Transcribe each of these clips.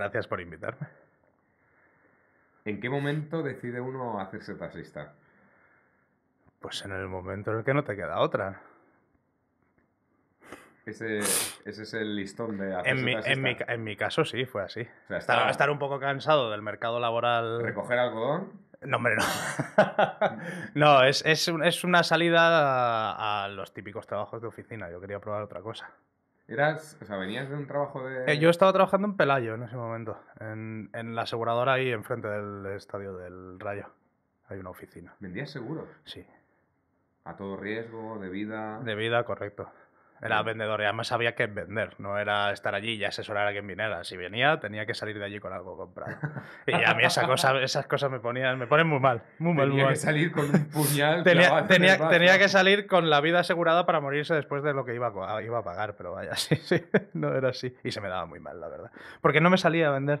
Gracias por invitarme. ¿En qué momento decide uno hacerse taxista? Pues en el momento en el que no te queda otra. Ese, es el listón de hacerse en mi, taxista. En mi, caso sí, fue así. O sea, estar, estar un poco cansado del mercado laboral. ¿Recoger algodón? No, hombre, no. no, es, es, es, una salida a los típicos trabajos de oficina. Yo quería probar otra cosa. Eras, o sea, venías de un trabajo de... Eh, yo estaba trabajando en Pelayo en ese momento, en, en la aseguradora ahí enfrente del estadio del Rayo. Hay una oficina. ¿Vendías seguros? Sí. A todo riesgo, de vida. De vida, correcto. Era vendedor y además sabía que vender. No era estar allí y asesorar a quien viniera. Si venía, tenía que salir de allí con algo comprado. Y a mí esa esas cosas me ponían, me ponen muy mal. Muy Tenía que salir con un puñal. tenía, que salir con la vida asegurada para morirse después de lo que iba a, iba a pagar. Pero vaya, sí, sí. No era así. Y se me daba muy mal, la verdad. Porque no me salía a vender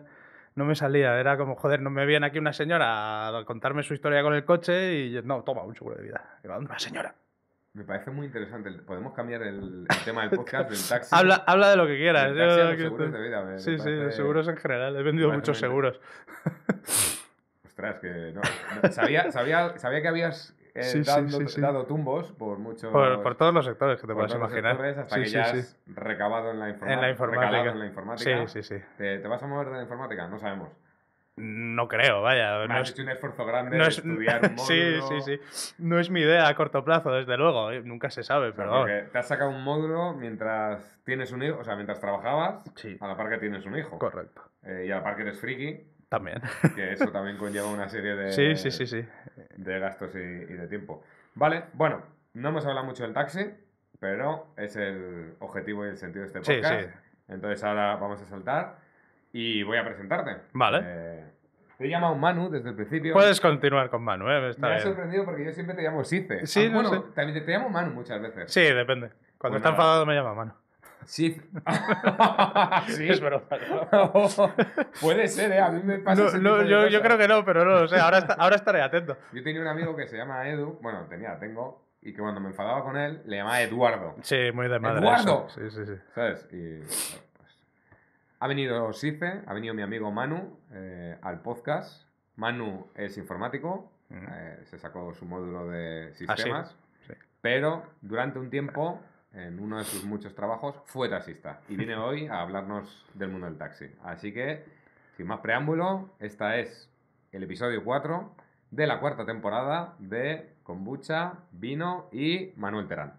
no me salía. Era como, joder, no me viene aquí una señora a contarme su historia con el coche y no, toma un seguro de vida. Y va, señora? Me parece muy interesante. Podemos cambiar el, tema del podcast, del taxi. habla, de lo que quieras. seguros de sí, seguros en general. He vendido muchos seguros. Ostras, que no. sabía, sabía, sabía que habías eh, dado tumbos por muchos. Por, todos los sectores que te puedas imaginar. hasta que ya recabado en la, informática. Sí, sí, sí. ¿Te, vas a mover de la informática? No sabemos. No creo, vaya. No es, hecho un esfuerzo grande no estudiar un módulo. Sí, sí, sí. No es mi idea a corto plazo, desde luego. Eh, nunca se sabe, pero. te has sacado un módulo mientras tienes un hijo, o sea, mientras trabajabas, sí. a la par que tienes un hijo. Correcto. Eh, y a la par que eres friki. También. Que eso también conlleva una serie de. Sí, sí, sí, sí. De gastos y, de tiempo. Vale, bueno, no hemos hablado mucho del taxi, pero es el objetivo y el sentido de este podcast. Sí, sí. Entonces ahora vamos a saltar y voy a presentarte. Vale. Eh, te he llamado Manu desde el principio. Puedes continuar con Manu, ¿eh? me ha sorprendido porque yo siempre te llamo Sice. Sí, ah, bueno, también te, llamo Manu muchas veces. Sí, depende. Cuando pues está enfadado me llama Manu. Sí. sí. Es Puede ser, ¿eh? A mí me pasa. yo, creo que no, pero no lo sé. ahora, ahora estaré atento. Yo tenía un amigo que se llama Edu. Bueno, tenía, tengo. Y que cuando me enfadaba con él, le llamaba Eduardo. Sí, muy de madre. ¡Eduardo! Sí, sí, sí. ¿Sabes? Y. Ha venido Sice, ha venido mi amigo Manu eh, al podcast. Manu es informático, eh, se sacó su módulo de ah, sistemas, pero durante un tiempo, en uno de sus muchos trabajos, fue taxista y viene hoy a hablarnos del mundo del taxi. Así que, sin más preámbulo, esta es el episodio 4 de la cuarta temporada de Kombucha, Vino y Manuel Terán.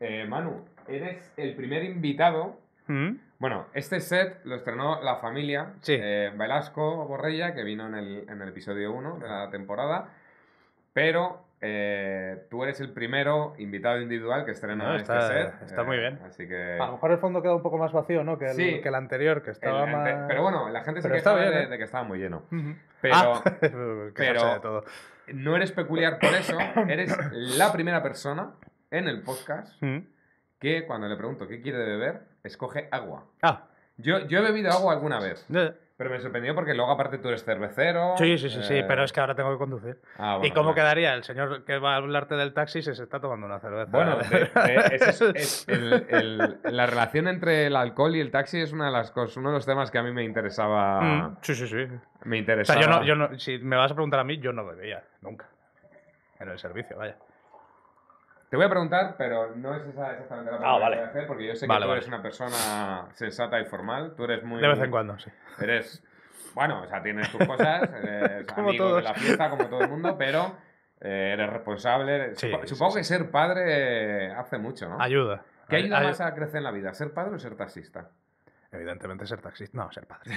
Eh, Manu, eres el primer invitado ¿Mm? Bueno, este set lo estrenó la familia eh, Velasco Borrella, que vino en el, episodio 1 de la temporada. Pero eh, tú eres el primero invitado individual que estrena este set. Está muy eh, bien. A lo mejor el fondo queda un poco más vacío, ¿no? Que el, anterior, que estaba más... Pero bueno, la gente se quejaba de, que estaba muy lleno. Ah. Pero, pues pero no eres peculiar por eso. Eres la primera persona en el podcast que cuando le pregunto qué quiere beber, escoge agua. Ah. Yo, yo he bebido agua alguna vez. Pero me sorprendió porque luego aparte tú eres cervecero. Sí, sí, sí, sí, eh, pero es que ahora tengo que conducir. Ah, ¿Y cómo quedaría? El señor que va a hablarte del taxi si se está tomando una cerveza. Bueno, la relación entre el alcohol y el taxi es una de las cosas, uno de los temas que a mí me interesaba. Mm, sí, sí, sí. Me interesaba. yo no, yo no, si me vas a preguntar a mí, yo no bebía, nunca. En el servicio, vaya. Te voy a preguntar, pero no es esa exactamente la ah, pregunta que te voy a hacer, porque yo sé que tú eres una persona sensata y formal. Tú eres muy. De vez en cuando, sí. Eres. Bueno, o sea, tienes tus cosas, eres como amigo de la fiesta, como todo el mundo, pero eh, eres responsable. Supongo que ser padre hace mucho, ¿no? Ayuda. ¿Qué ayuda más a crecer en la vida? ¿Ser padre o ser taxista? Evidentemente ser taxista. No, ser padre.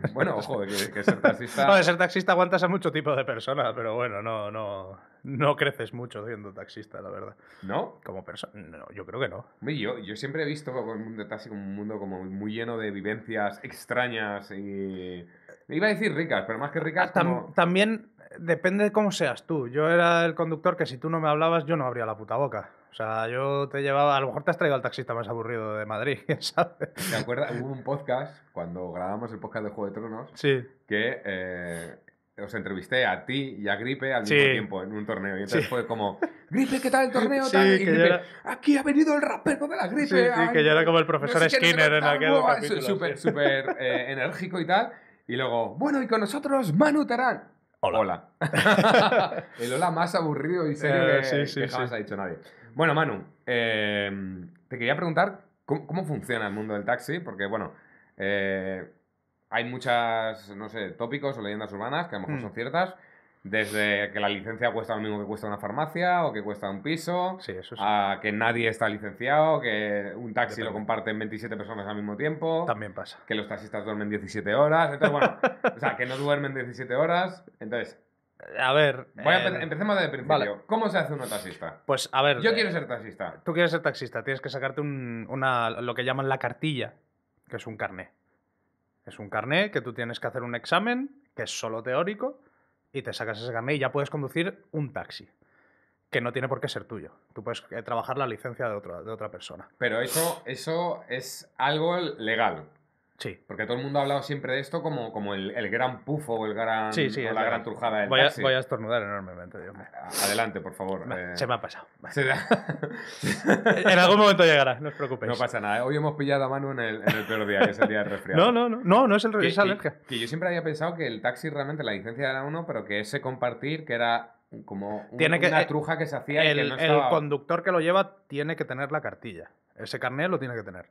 bueno, ojo, que, ser taxista. no, de ser taxista aguantas a mucho tipo de personas, pero bueno, no, no, no creces mucho siendo taxista, la verdad. ¿No? Como persona. No, yo creo que no. Yo, yo siempre he visto el mundo de taxi como un mundo como muy lleno de vivencias extrañas y. Iba a decir ricas, pero más que ricas. Ah, también depende de cómo seas tú. Yo era el conductor que si tú no me hablabas, yo no abría la puta boca. O sea, yo te llevaba, a lo mejor te has traído al taxista más aburrido de Madrid, ¿sabes? ¿Te acuerdas? Hubo un podcast, cuando grabamos el podcast de Juego de Tronos, sí. que eh, os entrevisté a ti y a Gripe al mismo tiempo en un torneo. Y entonces fue como, Gripe, ¿qué tal el torneo? Y aquí ha venido el rapero de la Gripe. Sí, que yo era como el profesor Skinner en aquel capítulo. Súper, súper eh, enérgico y tal. Y luego, bueno, y con nosotros Manu Terán. Hola. hola. el hola más aburrido y serio eh, que jamás ha dicho nadie. Bueno, Manu, eh, te quería preguntar cómo, funciona el mundo del taxi, porque bueno, eh, hay muchas, no sé, tópicos o leyendas urbanas que a lo mejor mm. son ciertas. Desde que la licencia cuesta lo mismo que cuesta una farmacia o que cuesta un piso, a que nadie está licenciado, que un taxi lo comparten 27 personas al mismo tiempo. También pasa. Que los taxistas duermen 17 horas. Entonces, bueno, o sea, que no duermen 17 horas. Entonces, a ver. Eh, empecemos desde el principio. ¿Cómo se hace uno taxista? Pues a ver. Yo eh, quiero ser taxista. Tú quieres ser taxista, tienes que sacarte una, lo que llaman la cartilla, que es un carné. Es un carné que tú tienes que hacer un examen, que es solo teórico, y te sacas ese carné y ya puedes conducir un taxi. Que no tiene por qué ser tuyo. Tú puedes eh, trabajar la licencia de, de otra persona. Pero eso, eso es algo legal. Porque todo el mundo ha hablado siempre de esto como, como el, gran pufo o, el gran, la gran, trujada del voy taxi. voy a estornudar enormemente, Dios ah, Adelante, por favor. Eh. Se me ha pasado. en algún momento llegará, no os preocupéis. No pasa nada. Eh. Hoy hemos pillado a Manu en el, peor día, que es el día resfriado. No, no, no. No, es el resfriado, alergia. Que yo siempre había pensado que el taxi realmente la licencia era uno, pero que ese compartir, que era como una eh, truja que se hacía el, y que no el conductor que lo lleva tiene que tener la cartilla ese carnet lo tiene que tener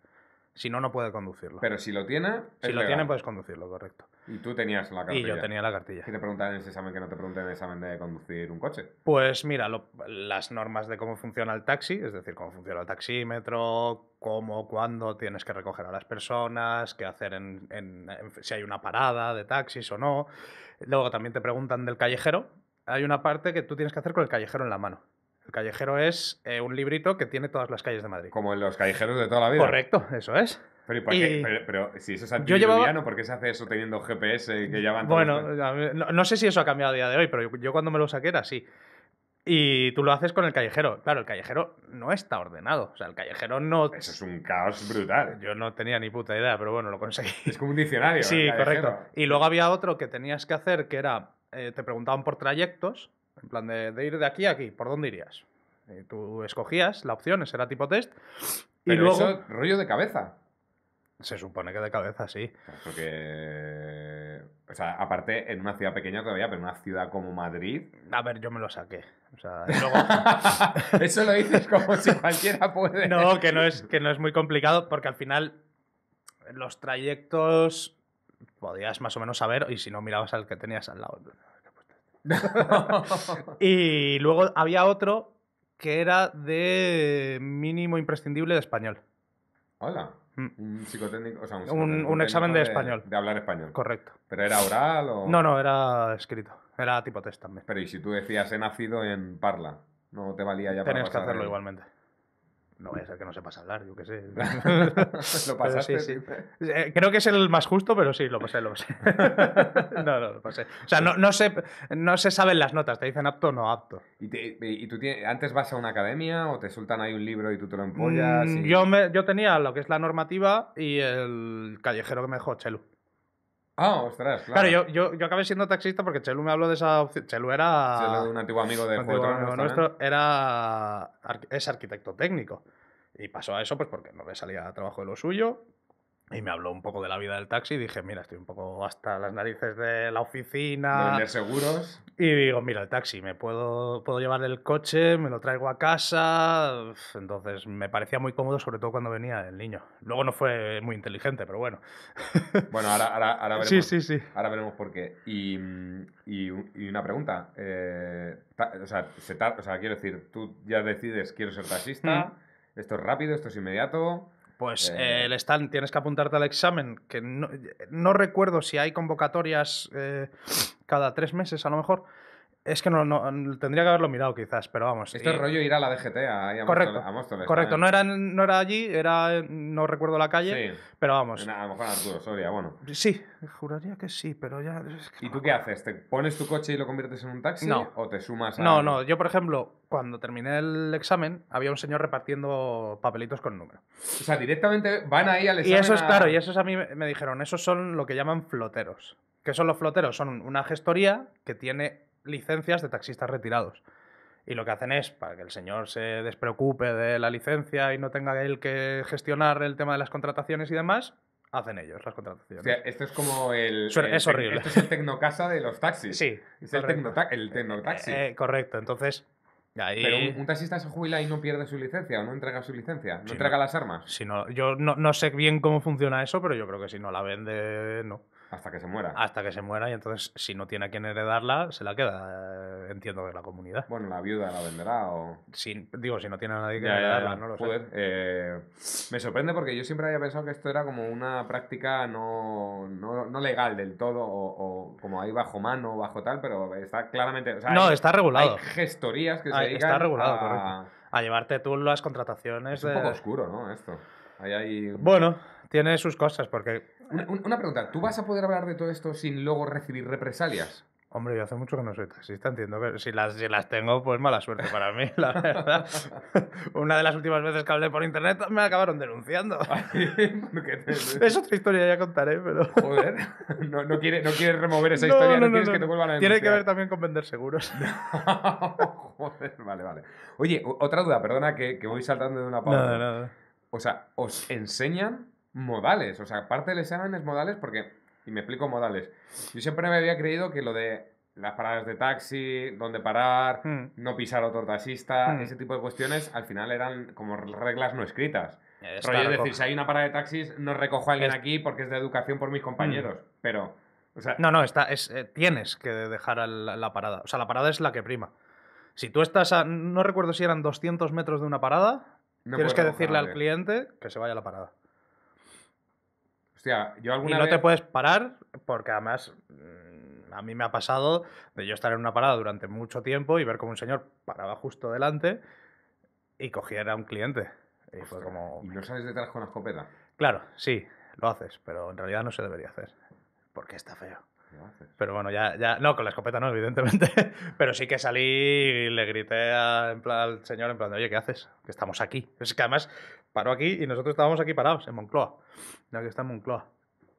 si no, no puede conducirlo. Pero si lo tiene. Si lo tiene, puedes conducirlo, correcto. Y tú tenías la cartilla. Y yo tenía la cartilla. Y te preguntan en ese examen que no te preguntan en el examen de conducir un coche? Pues mira, las normas de cómo funciona el taxi, es decir, cómo funciona el taxímetro, cómo, cuándo tienes que recoger a las personas, qué hacer en, si hay una parada de taxis o no. Luego también te preguntan del callejero. Hay una parte que tú tienes que hacer con el callejero en la mano. El callejero es eh, un librito que tiene todas las calles de Madrid. Como en los callejeros de toda la vida. Correcto, eso es. Pero, si eso es antiguo llevaba... ¿por qué se hace eso teniendo GPS que llaman Bueno, no, sé si eso ha cambiado a día de hoy, pero yo, cuando me lo saqué era así. Y tú lo haces con el callejero. Claro, el callejero no está ordenado. O sea, el callejero no. Eso es un caos brutal. Yo no tenía ni puta idea, pero bueno, lo conseguí. Es como un diccionario. sí, correcto. Y luego había otro que tenías que hacer que era. Eh, te preguntaban por trayectos en plan de, ir de aquí a aquí, ¿por dónde irías? tú escogías la opción, ese era tipo test. y luego. rollo de cabeza. Se supone que de cabeza, sí. Porque. O sea, aparte, en una ciudad pequeña todavía, pero en una ciudad como Madrid. A ver, yo me lo saqué. eso lo dices como si cualquiera puede. No, que no, es, que no es muy complicado, porque al final los trayectos podías más o menos saber, y si no mirabas al que tenías al lado. y luego había otro que era de mínimo imprescindible de español. Hola. Mm. Un psicotécnico, un, examen de, español. De hablar español. Correcto. ¿Pero era oral o...? No, no, era escrito. Era tipo test también. Pero ¿y si tú decías he nacido en Parla? ¿No te valía ya Tenías que hacerlo igualmente no voy a ser que no sepas hablar, yo qué sé. lo pasaste. Sí, eh, Creo que es el más justo, pero sí, lo pasé, lo pasé. no, no, lo pasé. O sea, no, se, saben las notas, te dicen apto o no apto. ¿Y, tú antes vas a una academia o te sueltan ahí un libro y tú te lo empollas? Mm, yo, me, yo tenía lo que es la normativa y el callejero que me dejó Chelu. Ah, claro. yo, yo, yo acabé siendo taxista porque Chelu me habló de esa opción. Chelu era. un antiguo amigo de nuestro, era. es arquitecto técnico. Y pasó a eso pues porque no le salía trabajo de lo suyo, y me habló un poco de la vida del taxi y dije, mira, estoy un poco hasta las narices de la oficina. De vender seguros. Y digo, mira, el taxi, me puedo, puedo llevar el coche, me lo traigo a casa. Entonces me parecía muy cómodo, sobre todo cuando venía el niño. Luego no fue muy inteligente, pero bueno. Bueno, ahora, ahora, ahora veremos. Sí, sí, sí. Ahora veremos por qué. Y, mm, y, una pregunta. Eh, o, sea, quiero decir, tú ya decides, quiero ser taxista, mm. esto es rápido, esto es inmediato. Pues eh, eh, el stand tienes que apuntarte al examen, que no, recuerdo si hay convocatorias eh, cada tres meses a lo mejor. Es que no, no, tendría que haberlo mirado quizás, pero vamos. Este rollo ir a la DGT, a, a correcto, Correcto, no era, no era allí, era, no recuerdo la calle, pero vamos. a lo mejor Arturo Soria, bueno. Sí, juraría que sí, pero ya... ¿Y tú qué haces? ¿Te pones tu coche y lo conviertes en un taxi? No. ¿O te sumas a...? No, no, yo por ejemplo, cuando terminé el examen, había un señor repartiendo papelitos con número. O sea, directamente van ahí al examen Y eso es claro, y eso es a mí me dijeron, esos son lo que llaman floteros. ¿Qué son los floteros? Son una gestoría que tiene licencias de taxistas retirados. Y lo que hacen es, para que el señor se despreocupe de la licencia y no tenga él que gestionar el tema de las contrataciones y demás, hacen ellos las contrataciones. esto es como el... es horrible. Esto es el tecnocasa de los taxis. Sí. Es el, tecnotaxi. Eh, eh, correcto, entonces... Ahí... Pero un, taxista se jubila y no pierde su licencia o no entrega su licencia, no entrega las armas. Si yo no, sé bien cómo funciona eso, pero yo creo que si no la vende, no. Hasta que se muera. Hasta que se muera y entonces si no tiene a quien heredarla, se la queda, eh, entiendo, de la comunidad. Bueno, la viuda la venderá o... Si, digo, si no tiene a nadie que heredarla, no lo sé. Eh, me sorprende porque yo siempre había pensado que esto era como una práctica no, no, no legal del todo o, como ahí bajo mano o bajo tal, pero está claramente... No, está regulado. Hay gestorías que se Ah, está regulado, a... correcto. A llevarte tú las contrataciones Es un poco oscuro, ¿no? Esto. Ahí hay... Bueno, tiene sus cosas, porque. Una, pregunta, ¿tú vas a poder hablar de todo esto sin luego recibir represalias? Hombre, yo hace mucho que no soy taxista, entiendo si las, las tengo, pues mala suerte para mí, la verdad. una de las últimas veces que hablé por internet me acabaron denunciando. es otra historia, ya contaré, pero. Joder, no, quieres no quiere remover esa historia, no, quieres que te vuelvan a denunciar. Tiene que ver también con vender seguros. Joder, vale, vale. Oye, otra duda, perdona que, que voy saltando de una pausa. O sea, ¿os enseñan modales. O sea, aparte del examen es modales porque, y me explico modales, yo siempre me había creído que lo de las paradas de taxi, dónde parar, hmm. no pisar a otro taxista, hmm. ese tipo de cuestiones, al final eran como reglas no escritas. Es es decir, si hay una parada de taxis, no recojo a alguien aquí porque es de educación por mis hmm. compañeros. Pero. O sea... No, no, está, es, eh, tienes que dejar la, parada. O sea, la parada es la que prima. Si tú estás a. No recuerdo si eran 200 metros de una parada, tienes que decirle al cliente que se vaya a la parada yo y no te puedes parar, porque además mm, a mí me ha pasado de yo estar en una parada durante mucho tiempo y ver como un señor paraba justo delante y cogiera a un cliente. Y fue como... ¿Y no sales detrás con la escopeta? Claro, sí, lo haces, pero en realidad no se debería hacer, porque está feo. Pero bueno, ya, ya, no, con la escopeta no, evidentemente, pero sí que salí y le grité en plan, al señor en plan, oye, ¿qué haces? Que estamos aquí. Es que además paró aquí y nosotros estábamos aquí parados, en Moncloa. No, que está en Moncloa.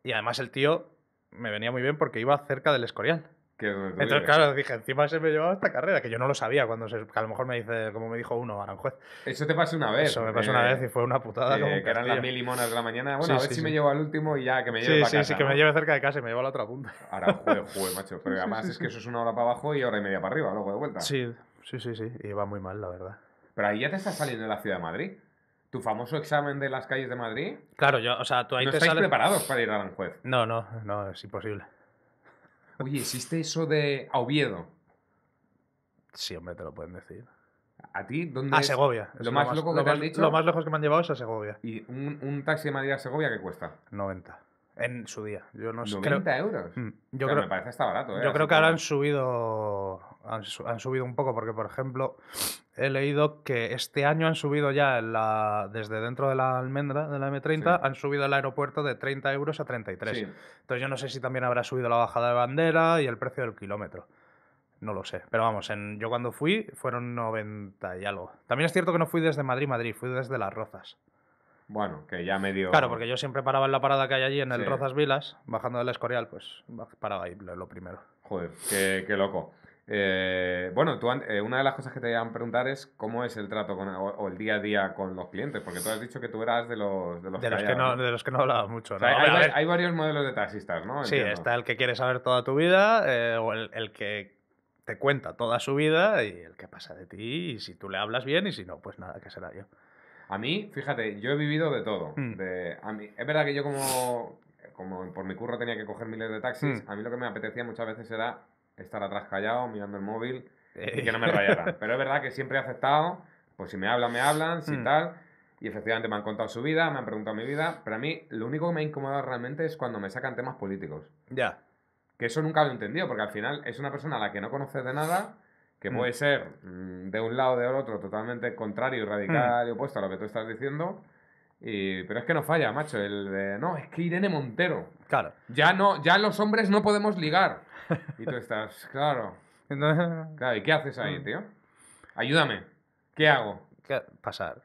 Y además el tío me venía muy bien porque iba cerca del Escorial. Entonces, claro, dije, encima se me llevaba esta carrera, que yo no lo sabía cuando se, a lo mejor me dice, como me dijo uno, Aranjuez. Eso te pasó una vez. Eso me pasó una vez y fue una putada. como que eran las mil limonas de la mañana. Bueno, a ver si me llevo al último y ya, que me lleve para Sí, sí, que me lleve cerca de casa y me llevo a la otra punta. Aranjuez, macho. Pero además es que eso es una hora para abajo y hora y media para arriba, luego de vuelta. Sí, sí, sí, sí. Y va muy mal, la verdad. Pero ahí ya te estás saliendo de la ciudad de Madrid. ¿Tu famoso examen de las calles de Madrid? Claro, yo, o sea, tú ahí ¿No te estáis preparados para ir a Aranjuez? No, no, no, es imposible. Oye, ¿existe eso de Oviedo? Sí, hombre, te lo pueden decir. ¿A ti? ¿Dónde a Segovia. Lo, más, que te han dicho. Lo más lejos que me han llevado es a Segovia. ¿Y un, taxi de Madrid a Segovia qué cuesta? 90. En su día. Yo no 90 creo... euros. Mm, yo Me parece está barato. ¿eh? Yo creo que ahora han subido, han, subido un poco porque, por ejemplo, he leído que este año han subido ya la, desde dentro de la almendra de la M30, han subido el aeropuerto de 30 euros a 33. Entonces yo no sé si también habrá subido la bajada de bandera y el precio del kilómetro. No lo sé. Pero vamos, yo cuando fui fueron 90 y algo. También es cierto que no fui desde Madrid, Madrid, fui desde Las Rozas. Bueno, que ya medio. Claro, porque yo siempre paraba en la parada que hay allí en el Rozas Vilas, bajando del Escorial, pues paraba ahí lo primero. Joder, qué, qué loco. Eh, bueno, eh, una de las cosas que te iban a preguntar es cómo es el trato con, o, el día a día con los clientes, porque tú has dicho que tú eras de los, de los, que, no, de los que no hablaba mucho. hay, varios modelos de taxistas, ¿no? Sí, está el que quiere saber toda tu vida, eh, o el, que te cuenta toda su vida y el que pasa de ti, y si tú le hablas bien, y si no, pues nada, ¿qué será yo. A mí, fíjate, yo he vivido de todo. Mm. a mí, es verdad que yo como, como por mi curro tenía que coger miles de taxis, mm. a mí lo que me apetecía muchas veces era estar atrás callado, mirando el móvil y que no me rayaran. Pero es verdad que siempre he aceptado, pues si me hablan, me hablan, si mm. tal. Y efectivamente me han contado su vida, me han preguntado mi vida. Pero a mí lo único que me ha incomodado realmente es cuando me sacan temas políticos. Ya. Que eso nunca lo he entendido, porque al final es una persona a la que no conoces de nada, que mm. puede ser mm, de un lado o del otro totalmente contrario, y radical y opuesto a lo que tú estás diciendo. Y, pero es que no falla, macho. El de, no, es que Irene Montero. Claro. Ya no, ya los hombres no podemos ligar. Y tú estás, claro. ¿y qué haces ahí, mm. tío? Ayúdame. ¿Qué hago? Pasar.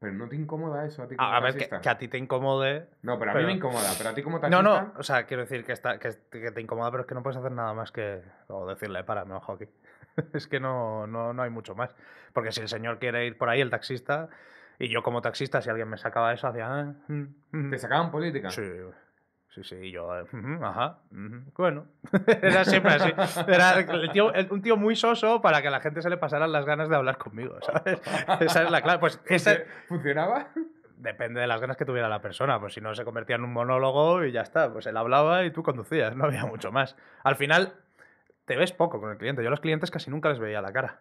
Pero no te incomoda eso a ti ver, que, a ti te incomode. No, pero a mí me incomoda. Pero a ti como taxista. No, no, o sea, quiero decir que, está, te incomoda, pero es que no puedes hacer nada más que. O decirle, para, me ojo aquí. es que no, no, no hay mucho más. Porque si el señor quiere ir por ahí, el taxista. Y yo como taxista, si alguien me sacaba eso, hacía... Ah, mm, mm". ¿Te sacaban política? Sí. Sí, sí, yo, eh, ajá, bueno, era siempre así. Era un tío muy soso para que a la gente se le pasaran las ganas de hablar conmigo, ¿sabes? Esa es la clave. Pues, ¿Funcionaba? Depende de las ganas que tuviera la persona, pues si no se convertía en un monólogo y ya está, pues él hablaba y tú conducías, no había mucho más. Al final, te ves poco con el cliente. Yo a los clientes casi nunca les veía la cara.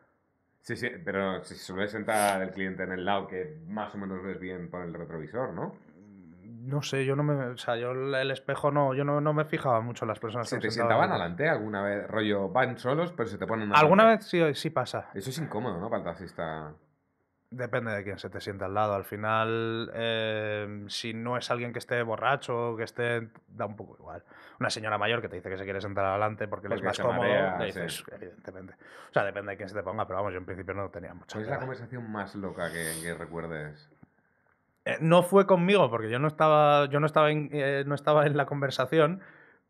Sí, sí, pero si suele sentar el cliente en el lado que más o menos ves bien por el retrovisor, ¿no? no sé, yo no me. O sea, yo el espejo no, yo no, no me fijaba mucho en las personas. que te sentaban adelante alguna vez? Rollo, van solos, pero se te ponen. Alguna vez sí, pasa. Eso es incómodo, ¿no? Para Depende de quién se te sienta al lado. Al final, em, si no es alguien que esté borracho, que esté. da un poco igual. Una señora mayor que te dice que se quiere sentar adelante porque, le es más cómodo, evidentemente. O sea, depende de quién se te ponga, pero vamos, yo en principio no tenía mucho. ¿Cuál es la conversación más loca que recuerdes? Eh, no fue conmigo porque yo no estaba, yo no estaba, en, eh, no estaba en la conversación,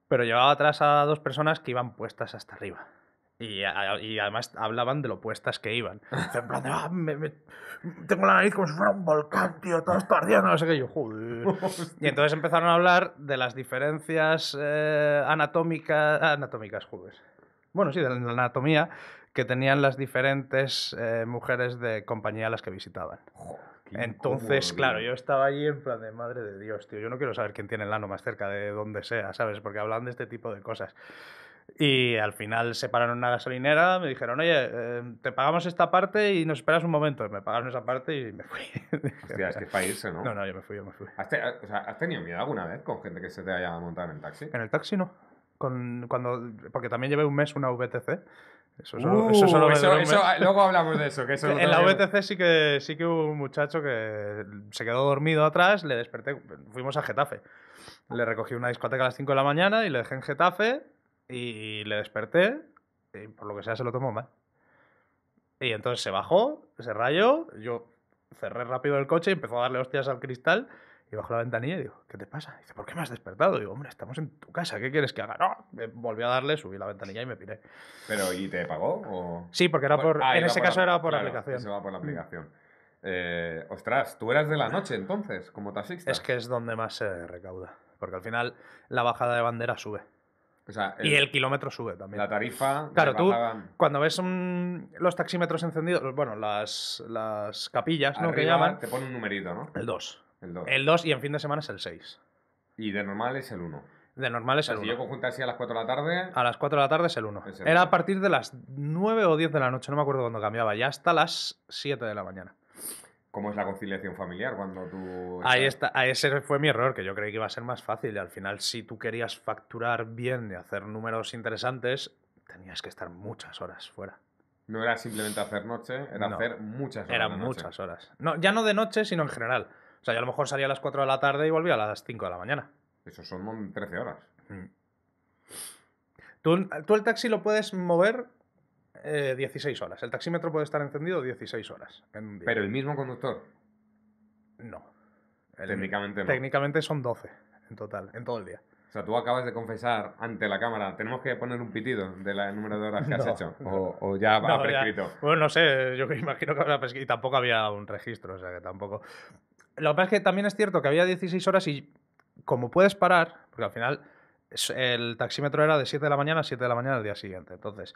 pero llevaba atrás a dos personas que iban puestas hasta arriba. Y, además hablaban de lo puestas que iban. en plan ah, tengo la nariz como si fuera un volcán, tío, todo no sé qué. Y entonces empezaron a hablar de las diferencias eh, anatómicas, ah, anatómicas, joder. Bueno, sí, de la anatomía que tenían las diferentes mujeres de compañía a las que visitaban. Entonces, claro, yo estaba allí en plan de madre de Dios, tío. Yo no quiero saber quién tiene el ano más cerca de donde sea, ¿sabes? Porque hablan de este tipo de cosas. Y al final se pararon en una gasolinera, me dijeron, oye, eh, te pagamos esta parte y nos esperas un momento. Me pagaron esa parte y me fui. Hostia, es que es para irse, ¿no? No, no, yo me fui, yo me fui. o sea, ¿Has, tenido miedo alguna vez con gente que se te haya montado en el taxi? En el taxi no cuando, porque también llevé un mes una VTC. Eso, solo, uh, eh, luego hablamos de eso. en la VTC sí que, sí que hubo un muchacho que se quedó dormido atrás, le desperté, fuimos a Getafe. Le recogí una discoteca a las 5 de la mañana y le dejé en Getafe y le desperté y por lo que sea se lo tomó mal. Y entonces se bajó, se rayó, yo cerré rápido el coche y empezó a darle hostias al cristal y bajo la ventanilla y digo, ¿qué te pasa? dice, ¿por qué me has despertado? digo, hombre, estamos en tu casa, ¿qué quieres que haga? No, volví a darle, subí la ventanilla y me piré. ¿Pero y te pagó? Sí, porque era ah, por, en ese caso era por aplicación. se va por la mm. aplicación. Eh, ostras, tú eras de la noche entonces, como taxista. Es que es donde más se recauda, porque al final la bajada de bandera sube. y el kilómetro sube también. La tarifa. Claro, tú cuando ves los taxímetros encendidos, bueno, las, las capillas, ¿no? Que llaman. Te pone un numerito, ¿no? El 2. El 2. y en fin de semana es el 6. Y de normal es el 1. De normal es el 1. Si yo conjunta así a las 4 de la tarde. A las 4 de la tarde es el 1. Era a partir de las 9 o 10 de la noche, no me acuerdo cuándo cambiaba, ya hasta las 7 de la mañana. ¿Cómo es la conciliación familiar cuando tú.? Ahí está, ese fue mi error, que yo creí que iba a ser más fácil. Y al final, si tú querías facturar bien y hacer números interesantes, tenías que estar muchas horas fuera. No era simplemente hacer noche, era hacer muchas horas. Eran muchas horas. No, ya no de noche, sino en general. O sea, yo a lo mejor salía a las 4 de la tarde y volvía a las 5 de la mañana. Eso son 13 horas. Mm. Tú, el taxi lo puedes mover 16 eh, horas. El taxímetro puede estar encendido 16 horas Pero el mismo conductor. No. técnicamente no. Técnicamente son 12 en total, en todo el día. O sea, tú acabas de confesar ante la cámara, tenemos que poner un pitido de la número que has hecho. O, ya prescrito. Bueno, no sé, yo me imagino que habrá prescrito. Y tampoco había un registro, o sea que tampoco. Lo que pasa es que también es cierto que había 16 horas y como puedes parar, porque al final el taxímetro era de 7 de la mañana a 7 de la mañana del día siguiente. Entonces,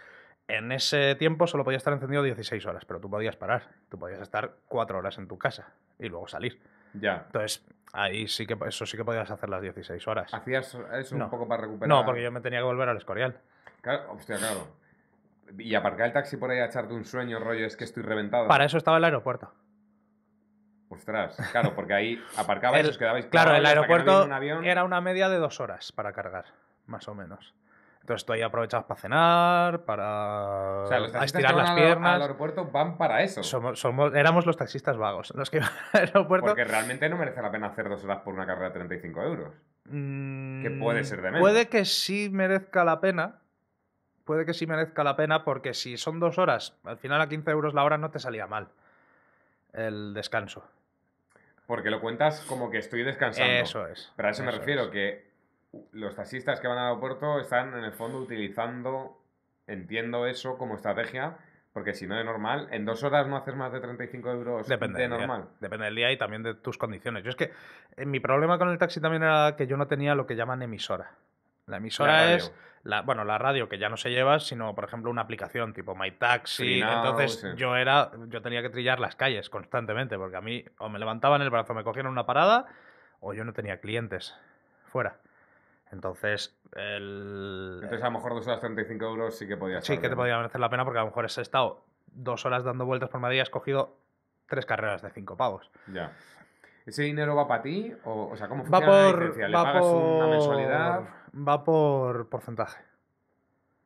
en ese tiempo solo podía estar encendido 16 horas, pero tú podías parar. Tú podías estar 4 horas en tu casa y luego salir. Ya. Entonces, ahí sí que eso sí que podías hacer las 16 horas. ¿Hacías eso un poco para recuperar? No, porque yo me tenía que volver al Escorial. Claro, hostia, claro. Y aparcar el taxi por ahí a echarte un sueño, rollo, es que estoy reventado. Para eso estaba el aeropuerto. Ostras, claro, porque ahí aparcabais, y os quedabais. Claro, el aeropuerto era una media de dos horas para cargar, más o menos. Entonces tú ahí aprovechabas para cenar, para o estirar las piernas. al aeropuerto van para eso. éramos los taxistas vagos, los que iban al Porque realmente no merece la pena hacer dos horas por una carrera de 35 euros. Mm, que puede ser de menos. Puede que sí merezca la pena. Puede que sí merezca la pena porque si son dos horas, al final a 15 euros la hora no te salía mal el descanso. Porque lo cuentas como que estoy descansando. Eso es. Pero a eso, me refiero, que los taxistas que van al aeropuerto están en el fondo utilizando, entiendo eso como estrategia, porque si no es normal, en dos horas no haces más de 35 euros Depende de normal. Depende del día y también de tus condiciones. Yo es que eh, mi problema con el taxi también era que yo no tenía lo que llaman emisora. La emisora es bueno, la radio que ya no se lleva, sino, por ejemplo, una aplicación tipo My Taxi. Entonces yo era, yo tenía que trillar las calles constantemente, porque a mí o me levantaban el brazo, me cogían una parada, o yo no tenía clientes fuera. Entonces, el... Entonces a lo mejor dos horas 35 euros sí que ser. Sí, que te podía merecer la pena porque a lo mejor has estado dos horas dando vueltas por Madrid y has cogido tres carreras de cinco pavos. Ya. ¿Ese dinero va para ti? O, sea, ¿cómo funciona va por, la por... una mensualidad? va por porcentaje.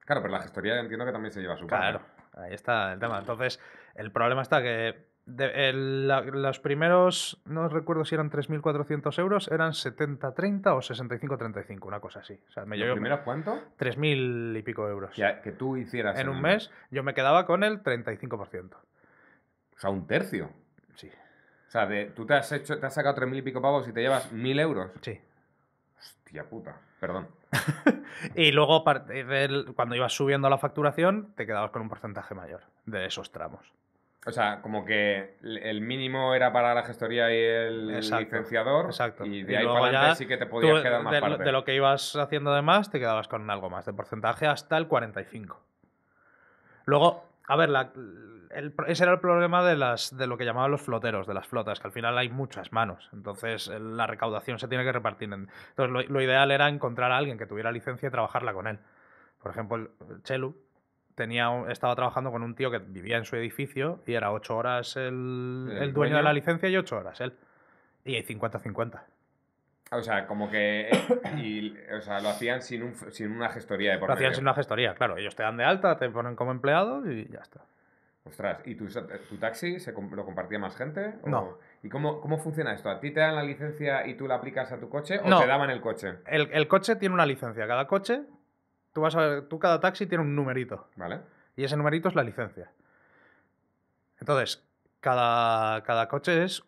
Claro, pero la gestoría entiendo que también se lleva su Claro, ahí está el tema. Entonces, el problema está que los primeros, no recuerdo si eran 3.400 euros, eran 70-30 o 65-35, una cosa así. O sea, me ¿Los primeros cuánto? 3.000 y pico euros. Que, que tú hicieras. En un mes, yo me quedaba con el 35%. O sea, un tercio. Sí. O sea, tú te has, hecho, te has sacado 3.000 y pico pavos y te llevas 1.000 euros. Sí. Hostia puta, perdón. y luego, cuando ibas subiendo la facturación, te quedabas con un porcentaje mayor de esos tramos. O sea, como que el mínimo era para la gestoría y el licenciador. Exacto. Y de ahí para adelante sí que te podías quedar más de, de lo que ibas haciendo además te quedabas con algo más de porcentaje hasta el 45. Luego, a ver, ese era el problema de, las, de lo que llamaban los floteros, de las flotas, que al final hay muchas manos. Entonces la recaudación se tiene que repartir. entonces lo, ideal era encontrar a alguien que tuviera licencia y trabajarla con él. Por ejemplo, el Chelu tenía, estaba trabajando con un tío que vivía en su edificio y era ocho horas el, dueño, dueño de la licencia y ocho horas él. Y hay 50-50. O sea, como que. Eh, o sea, lo hacían sin, una gestoría de por Lo hacían sin una gestoría, claro. Ellos te dan de alta, te ponen como empleado y ya está. Ostras, ¿y tu, taxi se, lo compartía más gente? No. ¿Y cómo, funciona esto? ¿A ti te dan la licencia y tú la aplicas a tu coche o te daban el coche? El, coche tiene una licencia. Cada coche, tú vas a ver, tú cada taxi tiene un numerito. Vale. Y ese numerito es la licencia. Entonces, cada, cada coche es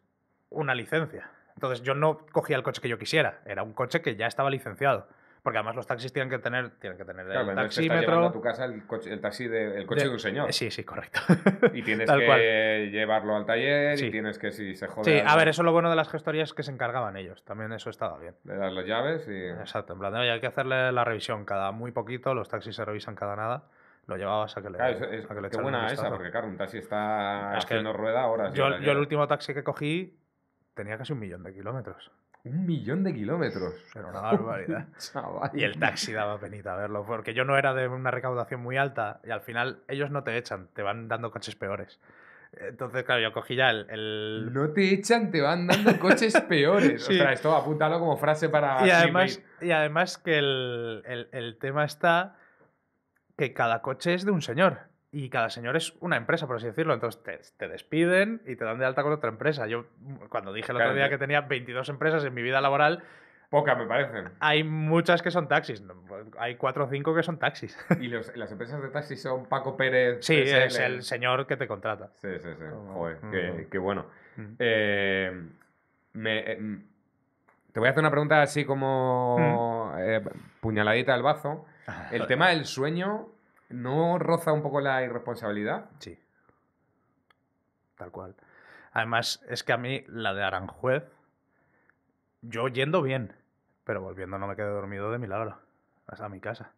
una licencia. Entonces yo no cogía el coche que yo quisiera, era un coche que ya estaba licenciado. Porque además los taxis tienen que tener, tienen que tener claro, el taxímetro. a tu casa el, coche, taxi de, el coche de, un señor. Sí, sí, correcto. Y tienes que llevarlo al taller y tienes que, si se jode. Sí, a ver, eso es lo bueno de las gestorías que se encargaban ellos. También eso estaba bien. Le das las llaves y. Exacto, en plan, hay que hacerle la revisión cada muy poquito, los taxis se revisan cada nada lo llevabas a que le, a que le Qué buena esa, porque claro, un taxi está es haciendo rueda ahora. Yo, yo el último taxi que cogí tenía casi un millón de kilómetros. Un millón de kilómetros. Era una barbaridad. Y el taxi daba penita verlo, porque yo no era de una recaudación muy alta y al final ellos no te echan, te van dando coches peores. Entonces, claro, yo cogí ya el, No te echan, te van dando coches peores. sea, esto apúntalo como frase para... Y además, y además que el, el tema está que cada coche es de un señor y cada señor es una empresa, por así decirlo. Entonces te, despiden y te dan de alta con otra empresa. Yo, mm, cuando dije el otro día que tenía 22 empresas en mi vida laboral. Pocas, me parecen. Hay muchas que son taxis. Pues, hay cuatro o cinco que son taxis. ¿Y las empresas de taxis son Paco Pérez? Sí, es el señor que te contrata. Sí, sí, sí. Joder, mm. qué, bueno. Mm. Eh, eh, te voy a hacer una pregunta así como eh, puñaladita al bazo. El tema del sueño ¿No roza un poco la irresponsabilidad? Sí. Tal cual. Además, es que a mí la de Aranjuez, yo yendo bien, pero volviendo no me quedé dormido de milagro, a mi casa.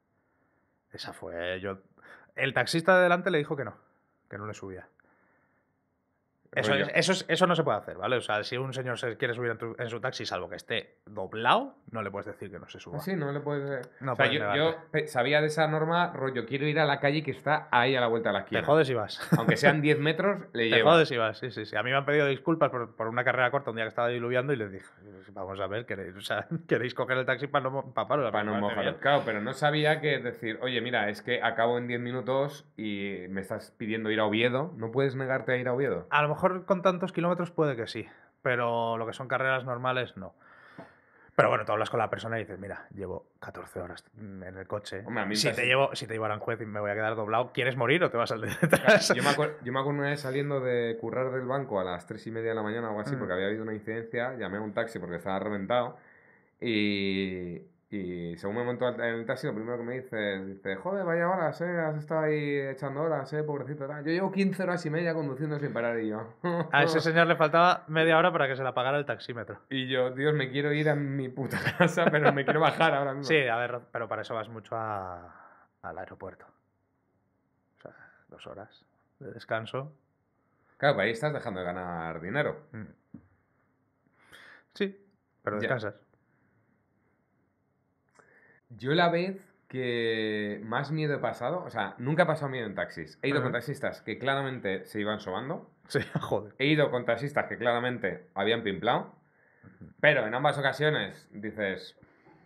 Esa fue yo. El taxista de delante le dijo que no, que no le subía. Eso, es, eso, eso, no se puede hacer, ¿vale? O sea, si un señor se quiere subir en, su taxi, salvo que esté doblado, no le puedes decir que no se suba. Sí, no le puedes. decir. o sea, yo, sabía de esa norma, rollo, quiero ir a la calle que está ahí a la vuelta de la esquina. Te jodes y vas. Aunque sean 10 metros, le llevo. Te jodes y vas, sí, sí, sí. A mí me han pedido disculpas por, una carrera corta un día que estaba diluviando y les dije, vamos a ver, queréis, o sea, ¿queréis coger el taxi para no, para, no Claro, pero no sabía que decir, oye, mira, es que acabo en 10 minutos y me estás pidiendo ir a Oviedo, ¿no puedes negarte a ir a Oviedo? A lo con tantos kilómetros puede que sí, pero lo que son carreras normales no. Pero bueno, tú hablas con la persona y dices, mira, llevo 14 horas en el coche. si, te llevo, si te llevo a y me voy a quedar doblado, ¿quieres morir o te vas al de detrás? Yo me, acuerdo, una vez saliendo de currar del banco a las 3 y media de la mañana o algo así, mm. porque había habido una incidencia, llamé a un taxi porque estaba reventado y, y según me montó en el taxi, lo primero que me dice es, dice, joder, vaya horas, eh, has estado ahí echando horas, eh, pobrecito. Yo llevo 15 horas y media conduciendo sin parar y yo. a ese señor le faltaba media hora para que se le apagara el taxímetro. Y yo, Dios, me quiero ir a mi puta casa, pero me quiero bajar ahora mismo. Sí, a ver, pero para eso vas mucho al aeropuerto. O sea, dos horas de descanso. Claro, pues ahí estás dejando de ganar dinero. Mm. Sí, pero descansas. Yo la vez que más miedo he pasado, o sea, nunca he pasado miedo en taxis. He ido con taxistas que claramente se iban sobando. Sí, joder. He ido con taxistas que claramente habían pimplado. Pero en ambas ocasiones dices,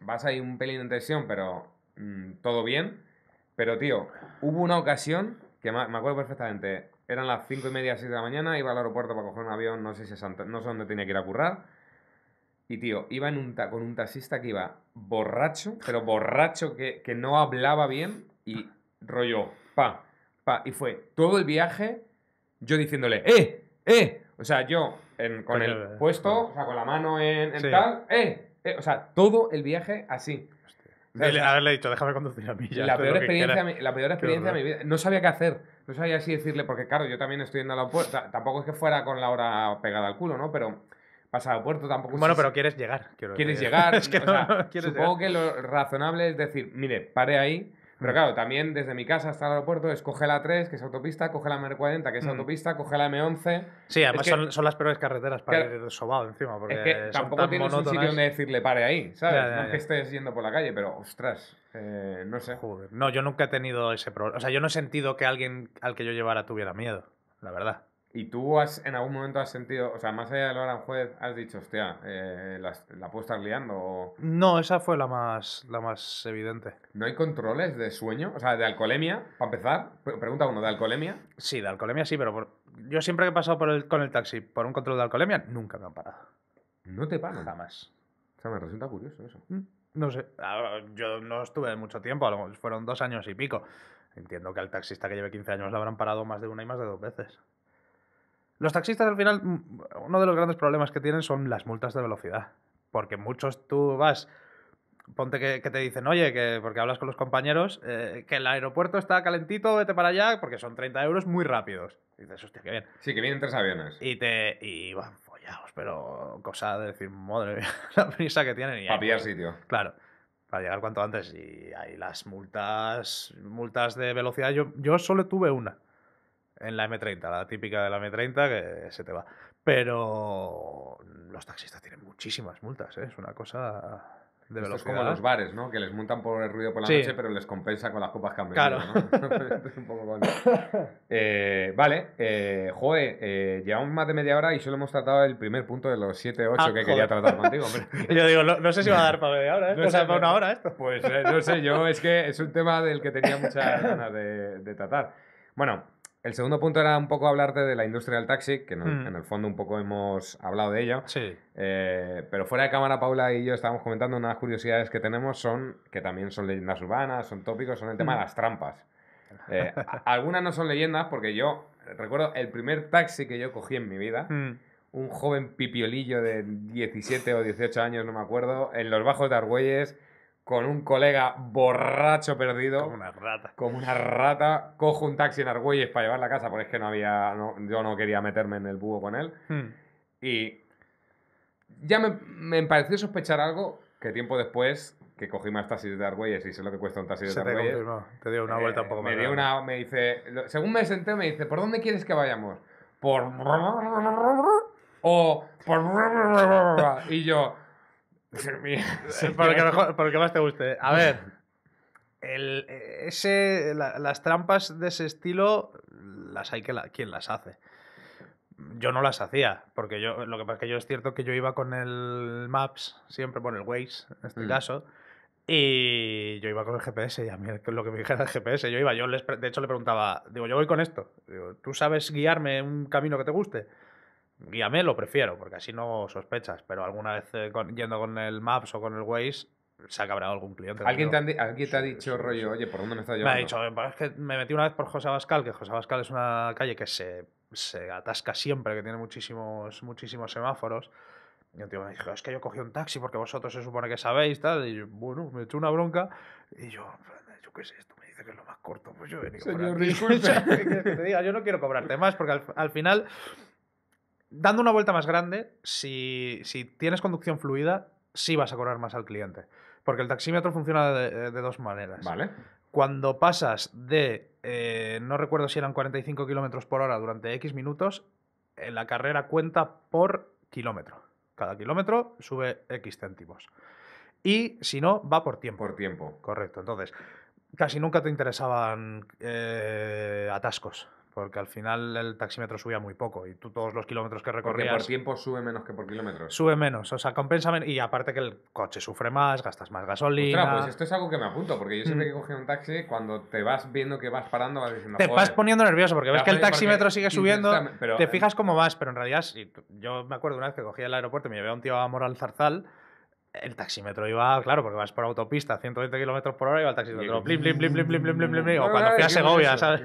vas ahí un pelín en tensión, pero mm, todo bien. Pero tío, hubo una ocasión que me acuerdo perfectamente. Eran las cinco y media, 6 de la mañana, iba al aeropuerto para coger un avión, no sé si no sé dónde tenía que ir a currar. Y tío, iba en un con un taxista que iba borracho, pero borracho que, que no hablaba bien y rollo, pa, pa. Y fue todo el viaje yo diciéndole, ¡eh! ¡eh! O sea, yo con el eh, puesto, o sea, con la mano en, en tal, ¡eh! ¡eh! O sea, todo el viaje así. haberle dicho, déjame conducir a mí. la, peor experiencia, la peor experiencia de mi vida. No sabía qué hacer. No sabía así decirle, porque claro, yo también estoy en la puerta. Tampoco es que fuera con la hora pegada al culo, ¿no? Pero al aeropuerto, tampoco. Bueno, pero quieres llegar. Quieres llegar. supongo que lo razonable es decir, mire, pare ahí. Pero claro, también desde mi casa hasta el aeropuerto es coge la 3, que es autopista, coge la M40, que es mm. autopista, coge la M11. Sí, además son, las peores carreteras para ir sobado encima. Porque tampoco tienes un sitio donde decirle pare ahí, ¿sabes? No que estés yendo por la calle, pero ostras, eh, no sé. No, yo nunca he tenido ese problema. O sea, yo no he sentido que alguien al que yo llevara tuviera miedo, la verdad. ¿Y tú has, en algún momento has sentido, o sea, más allá de lo juez, has dicho, hostia, eh, la, puedo estar liando? No, esa fue la más, la más evidente. ¿No hay controles de sueño? O sea, de alcoholemia, para empezar. Pregunta uno, ¿de alcoholemia? Sí, de alcoholemia sí, pero yo siempre que he pasado por el, con el taxi por un control de alcoholemia, nunca me han parado. ¿No te paran? Jamás. O sea, me resulta curioso eso. Mm, no sé, ah, yo no estuve mucho tiempo, fueron dos años y pico. Entiendo que al taxista que lleve 15 años le habrán parado más de una y más de dos veces. Los taxistas al final, mm, uno de los grandes problemas que tienen son las multas de velocidad. Porque muchos tú vas, ponte que, te dicen, oye, que porque hablas con los compañeros, eh, que el aeropuerto está calentito, vete para allá, porque son 30 euros muy rápidos. dices, hostia, qué bien. Sí, que vienen tres aviones. Y te. Y van follados, pero cosa de decir, madre mía, la prisa que tienen. Y para pillar sitio. Claro para llegar cuanto antes. Y ahí las multas, multas de velocidad, yo, yo solo tuve una en la M30, la típica de la M30 que se te va. Pero los taxistas tienen muchísimas multas, ¿eh? es una cosa de Esto es como los bares, ¿no? Que les montan por el ruido por la noche, pero les compensa con las copas que han bebido, claro. Eh, vale, eh, Joe, eh, llevamos más de media hora y solo hemos tratado el primer punto de los 7-8 ah, que quería tratar contigo. Yo digo, no, sé si va a dar para media hora, ¿eh? No o sea, para una hora esto. Pues no sé, yo es que es un tema del que tenía muchas ganas de tratar. Bueno, el segundo punto era un poco hablarte de la industria del taxi, que en el mm. fondo un poco hemos hablado de ello. Sí. Eh, pero fuera de cámara, Paula y yo estábamos comentando unas curiosidades que tenemos son, que también son leyendas urbanas, son tópicos, son el tema de mm. las trampas. Eh, algunas no son leyendas, porque yo recuerdo el primer taxi que yo cogí en mi vida. Mm. un joven pipiolillo de 17 o 18 años, no me acuerdo, en los bajos de Argüelles, con un colega borracho perdido. Como una rata. Como una rata. Cojo un taxi en Argüelles para llevar la casa, porque es que no había. yo no quería meterme en el búho con él. Hmm. Y. Ya me, me pareció sospechar algo que tiempo después que cogí más taxis de Argüelles y sé lo que cuesta un taxi de Argüelles. Te, te dio una vuelta un eh, poco más. Me dio una, me dice, según me senté, me dice, ¿por dónde quieres que vayamos? Por o por y yo porque, mejor, porque más te guste. A ver, el, ese, las trampas de ese estilo, las hay que quien las hace. Yo no las hacía, porque yo lo que pasa es que yo es cierto que yo iba con el Maps, siempre, bueno, el Waze en este mm. caso, y yo iba con el GPS y a mí lo que me dijera el GPS, yo iba, yo de hecho le preguntaba, digo, yo voy con esto, ¿tú sabes guiarme un camino que te guste? Guíame lo prefiero, porque así no sospechas, pero alguna vez eh, yendo con el Maps o con el Waze se ha cabrado algún cliente. ¿Alguien te, ha dicho rollo, oye, ¿por dónde me está llevando? Me ha dicho, pues me metí una vez por José Abascal, que José Abascal es una calle que se, se atasca siempre, que tiene muchísimos, muchísimos semáforos. Y un tío me dijo, es que yo cogí un taxi porque vosotros se supone que sabéis, tal. Y yo, bueno, me echó una bronca. Y yo, yo qué sé, esto me dice que es lo más corto. Pues yo he venido Señor, por que te diga, yo no quiero cobrarte más porque al final dando una vuelta más grande, si, tienes conducción fluida, sí vas a cobrar más al cliente. Porque el taxímetro funciona de, dos maneras. Vale. Cuando pasas de, eh, no recuerdo si eran 45 kilómetros por hora durante X minutos, en eh, la carrera cuenta por kilómetro. Cada kilómetro sube X céntimos. Y si no, va por tiempo. Por tiempo. Correcto. Entonces, casi nunca te interesaban eh, atascos porque al final el taxímetro subía muy poco y tú todos los kilómetros que recorrías... Porque por tiempo sube menos que por kilómetros. Sube menos, o sea, compensa menos. Y aparte que el coche sufre más, gastas más gasolina... Ostras, pues esto es algo que me apunto, porque yo siempre mm. que cogí un taxi, cuando te vas viendo que vas parando, vas diciendo... Te vas poniendo nervioso, porque ves que el taxímetro sigue subiendo, te eh, fijas cómo vas, pero en realidad yo me acuerdo una vez que cogí el aeropuerto y me llevaba un tío a Moral Zarzal el taxímetro iba, claro, porque vas por autopista 120 kilómetros por hora y va el taxímetro, o cuando fui a Segovia, ¿sabes?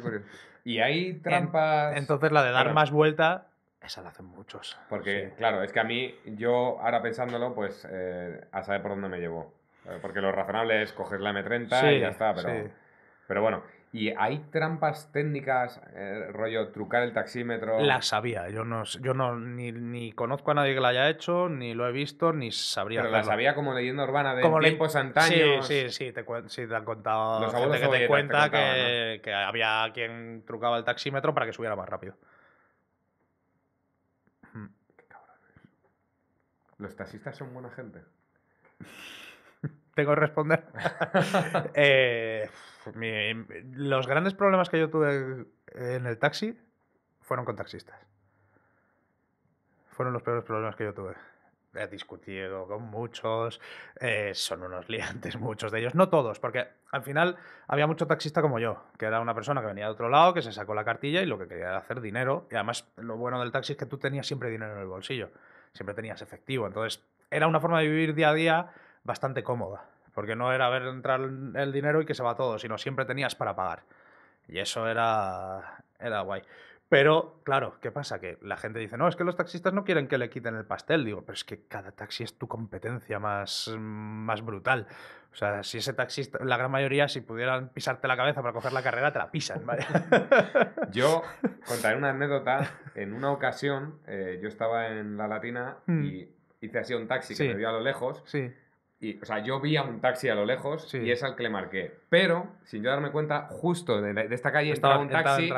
Y hay trampas. entonces la de dar más vuelta, esa la hacen muchos. Porque, claro, es que a mí, yo ahora pensándolo, pues eh, a saber por dónde me llevo. Eh, porque lo razonable es coger la M30 y ya está, pero, pero bueno. ¿Y hay trampas técnicas, eh, rollo trucar el taxímetro? Las sabía yo no, yo no ni, ni, conozco a nadie que la haya hecho, ni lo he visto, ni sabría. Pero las sabía como leyendo urbana de tiempos Sí, sí, sí, te, sí, te han contado Los gente que te cuenta que, que había quien trucaba el taxímetro para que subiera más rápido. Hmm, qué cabrón. ¿Los taxistas son buena gente? ¿Tengo que responder? eh mi, los grandes problemas que yo tuve en el taxi fueron con taxistas. Fueron los peores problemas que yo tuve. He discutido con muchos, eh, son unos liantes muchos de ellos, no todos, porque al final había mucho taxista como yo, que era una persona que venía de otro lado, que se sacó la cartilla y lo que quería era hacer dinero. Y además lo bueno del taxi es que tú tenías siempre dinero en el bolsillo, siempre tenías efectivo, entonces era una forma de vivir día a día bastante cómoda. Porque no era ver entrar el dinero y que se va todo, sino siempre tenías para pagar. Y eso era, era guay. Pero, claro, ¿qué pasa? Que la gente dice, no, es que los taxistas no quieren que le quiten el pastel. Digo, pero es que cada taxi es tu competencia más, más brutal. O sea, si ese taxista, la gran mayoría, si pudieran pisarte la cabeza para coger la carrera, te la pisan. yo contaré una anécdota. En una ocasión, eh, yo estaba en la Latina mm. y hice así un taxi que me vio a lo lejos. Sí. Y, o sea, yo vi a un taxi a lo lejos y es al que le marqué. Pero, sin yo darme cuenta, justo de, esta calle estaba, un taxi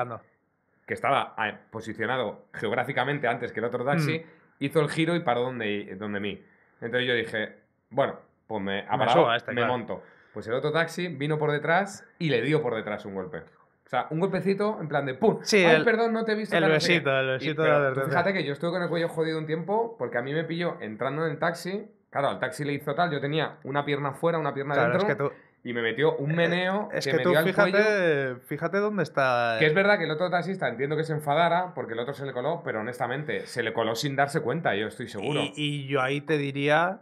que estaba eh, posicionado geográficamente antes que el otro taxi, mm. hizo el giro y paró donde, donde mí. Entonces yo dije, bueno, pues me me, este, me monto. Pues el otro taxi vino por detrás y le dio por detrás un golpe. O sea, un golpecito en plan de ¡pum! Sí, Ay, perdón, no te he visto. El besito, el besito de Fíjate que yo estuve con el cuello jodido un tiempo porque a mí me pilló entrando en el taxi Claro, al taxi le hizo tal, yo tenía una pierna fuera, una pierna adentro, dentro. Y me metió un eh, meneo. es que, me tú dio fíjate, fíjate dónde está. Que es verdad que el otro taxista entiendo que se enfadara porque el otro se le coló, pero honestamente, se le coló sin darse cuenta, yo estoy seguro. y yo ahí te diría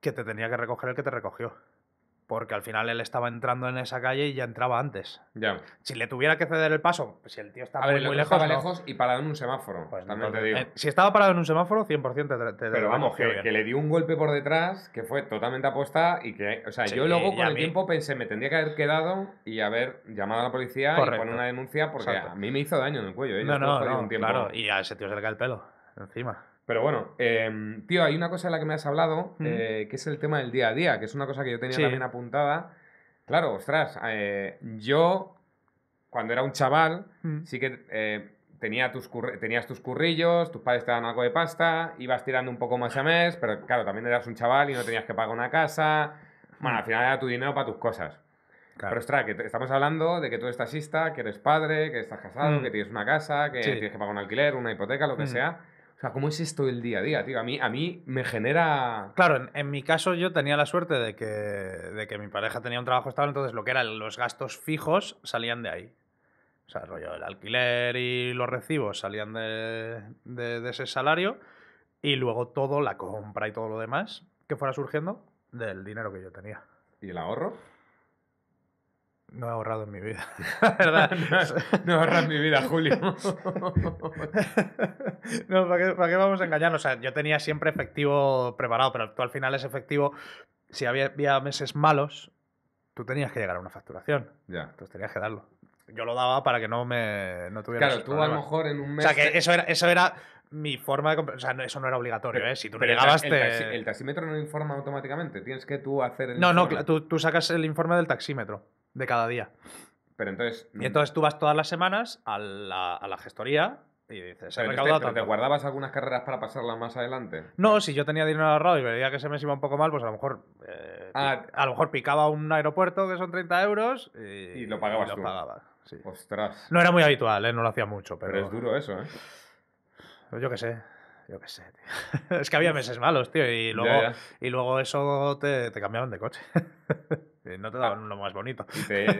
que te tenía que recoger el que te recogió porque al final él estaba entrando en esa calle y ya entraba antes. Ya. Si le tuviera que ceder el paso, pues, si el tío estaba muy, lejos. lejos y parado en un semáforo. Pues eh, si estaba parado en un semáforo, 100% te, te Pero vamos, que, le dio un golpe por detrás que fue totalmente aposta y que. O sea, yo luego con el tiempo pensé, me tendría que haber quedado y haber llamado a la policía y poner una denuncia porque a mí me hizo daño en el cuello. ¿eh? No, Y a ese tío se le cae el pelo encima. Pero bueno, em, tío, hay una cosa de la que me has hablado, eh, que es el tema del día a día, que es una cosa que yo tenía también apuntada. Claro, ostras, eh, yo cuando era un chaval, sí que eh, tenía tus tenías tus currillos, tus padres te daban algo de pasta, ibas tirando un poco más a mes, pero claro, también eras un chaval y no tenías que pagar una casa. Bueno, al final era tu dinero para tus cosas. Claro. Pero ostras, que estamos hablando de que tú eres taxista, que eres padre, que estás casado, que tienes una casa, que tienes que pagar un alquiler, una hipoteca, lo que sea. O sea, ¿cómo es esto el día a día, tío? A mí, a mí me genera... Claro, en, mi caso yo tenía la suerte de que, mi pareja tenía un trabajo estable, entonces lo que eran los gastos fijos salían de ahí. O sea, el rollo del alquiler y los recibos salían de, de ese salario y luego todo, la compra y todo lo demás que fuera surgiendo del dinero que yo tenía. ¿Y el ahorro? No he ahorrado en mi vida. verdad, no, he ahorrado en mi vida, Julio. no, ¿para qué, vamos a engañarnos? sea, yo tenía siempre efectivo preparado, pero tú al final es efectivo. Si había, meses malos, tú tenías que llegar a una facturación. Ya. Entonces tenías que darlo. Yo lo daba para que no me no tuviera. Claro, tú a lo mejor en un mes. O sea, que eso era, eso era mi forma de. O sea, eso no era obligatorio, ¿eh? Si tú El, taxímetro no informa automáticamente. Tienes que tú hacer el. No, no, tú, tú sacas el informe del taxímetro de cada día. Pero entonces. Y entonces tú vas todas las semanas a la, gestoría y dices, ¿Te guardabas algunas carreras para pasarlas más adelante? No, si yo tenía dinero ahorrado y veía que se me iba un poco mal, pues a lo mejor. Eh, ah. a lo mejor picaba un aeropuerto que son 30 euros y, lo pagabas Pagaba, Ostras. No era muy habitual, eh, no lo hacía mucho, pero. Pero es duro eso, ¿eh? Yo qué sé yo qué sé, tío. es que había meses malos, tío, y luego, Y luego eso te, cambiaban de coche. no te daban lo más bonito.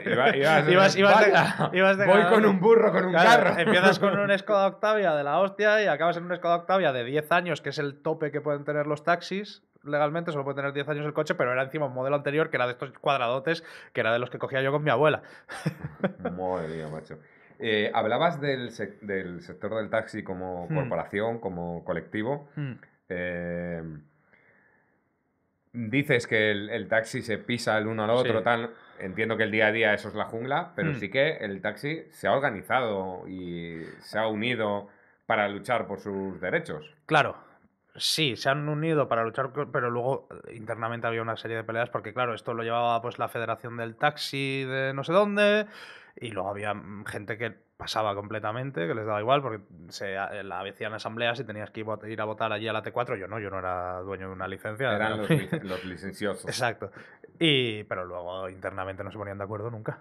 ibas, voy con un burro, con un carro. Empiezas con un Skoda Octavia de la hostia y acabas en un Skoda Octavia de 10 años, que es el tope que pueden tener los taxis legalmente, solo puede tener 10 años el coche, pero era encima un modelo anterior que era de estos cuadradotes, que era de los que cogía yo con mi abuela. Madre mía, macho. Eh, hablabas del, sector del taxi como hmm. corporación, como colectivo. Hmm. Eh, dices que el, taxi se pisa el uno al otro, Entiendo que el día a día eso es la jungla, pero hmm. sí que el taxi se ha organizado y se ha unido para luchar por sus derechos. Claro, sí, se han unido para luchar, pero luego eh, internamente había una serie de peleas porque, claro, esto lo llevaba pues la Federación del Taxi de no sé dónde, y luego había mm, gente que pasaba completamente, que les daba igual, porque se eh, la en asambleas y tenías que ir a votar allí a la T4. Yo no, yo no era dueño de una licencia. Eran los, licenciosos. Exacto. Y, pero luego internamente no se ponían de acuerdo nunca.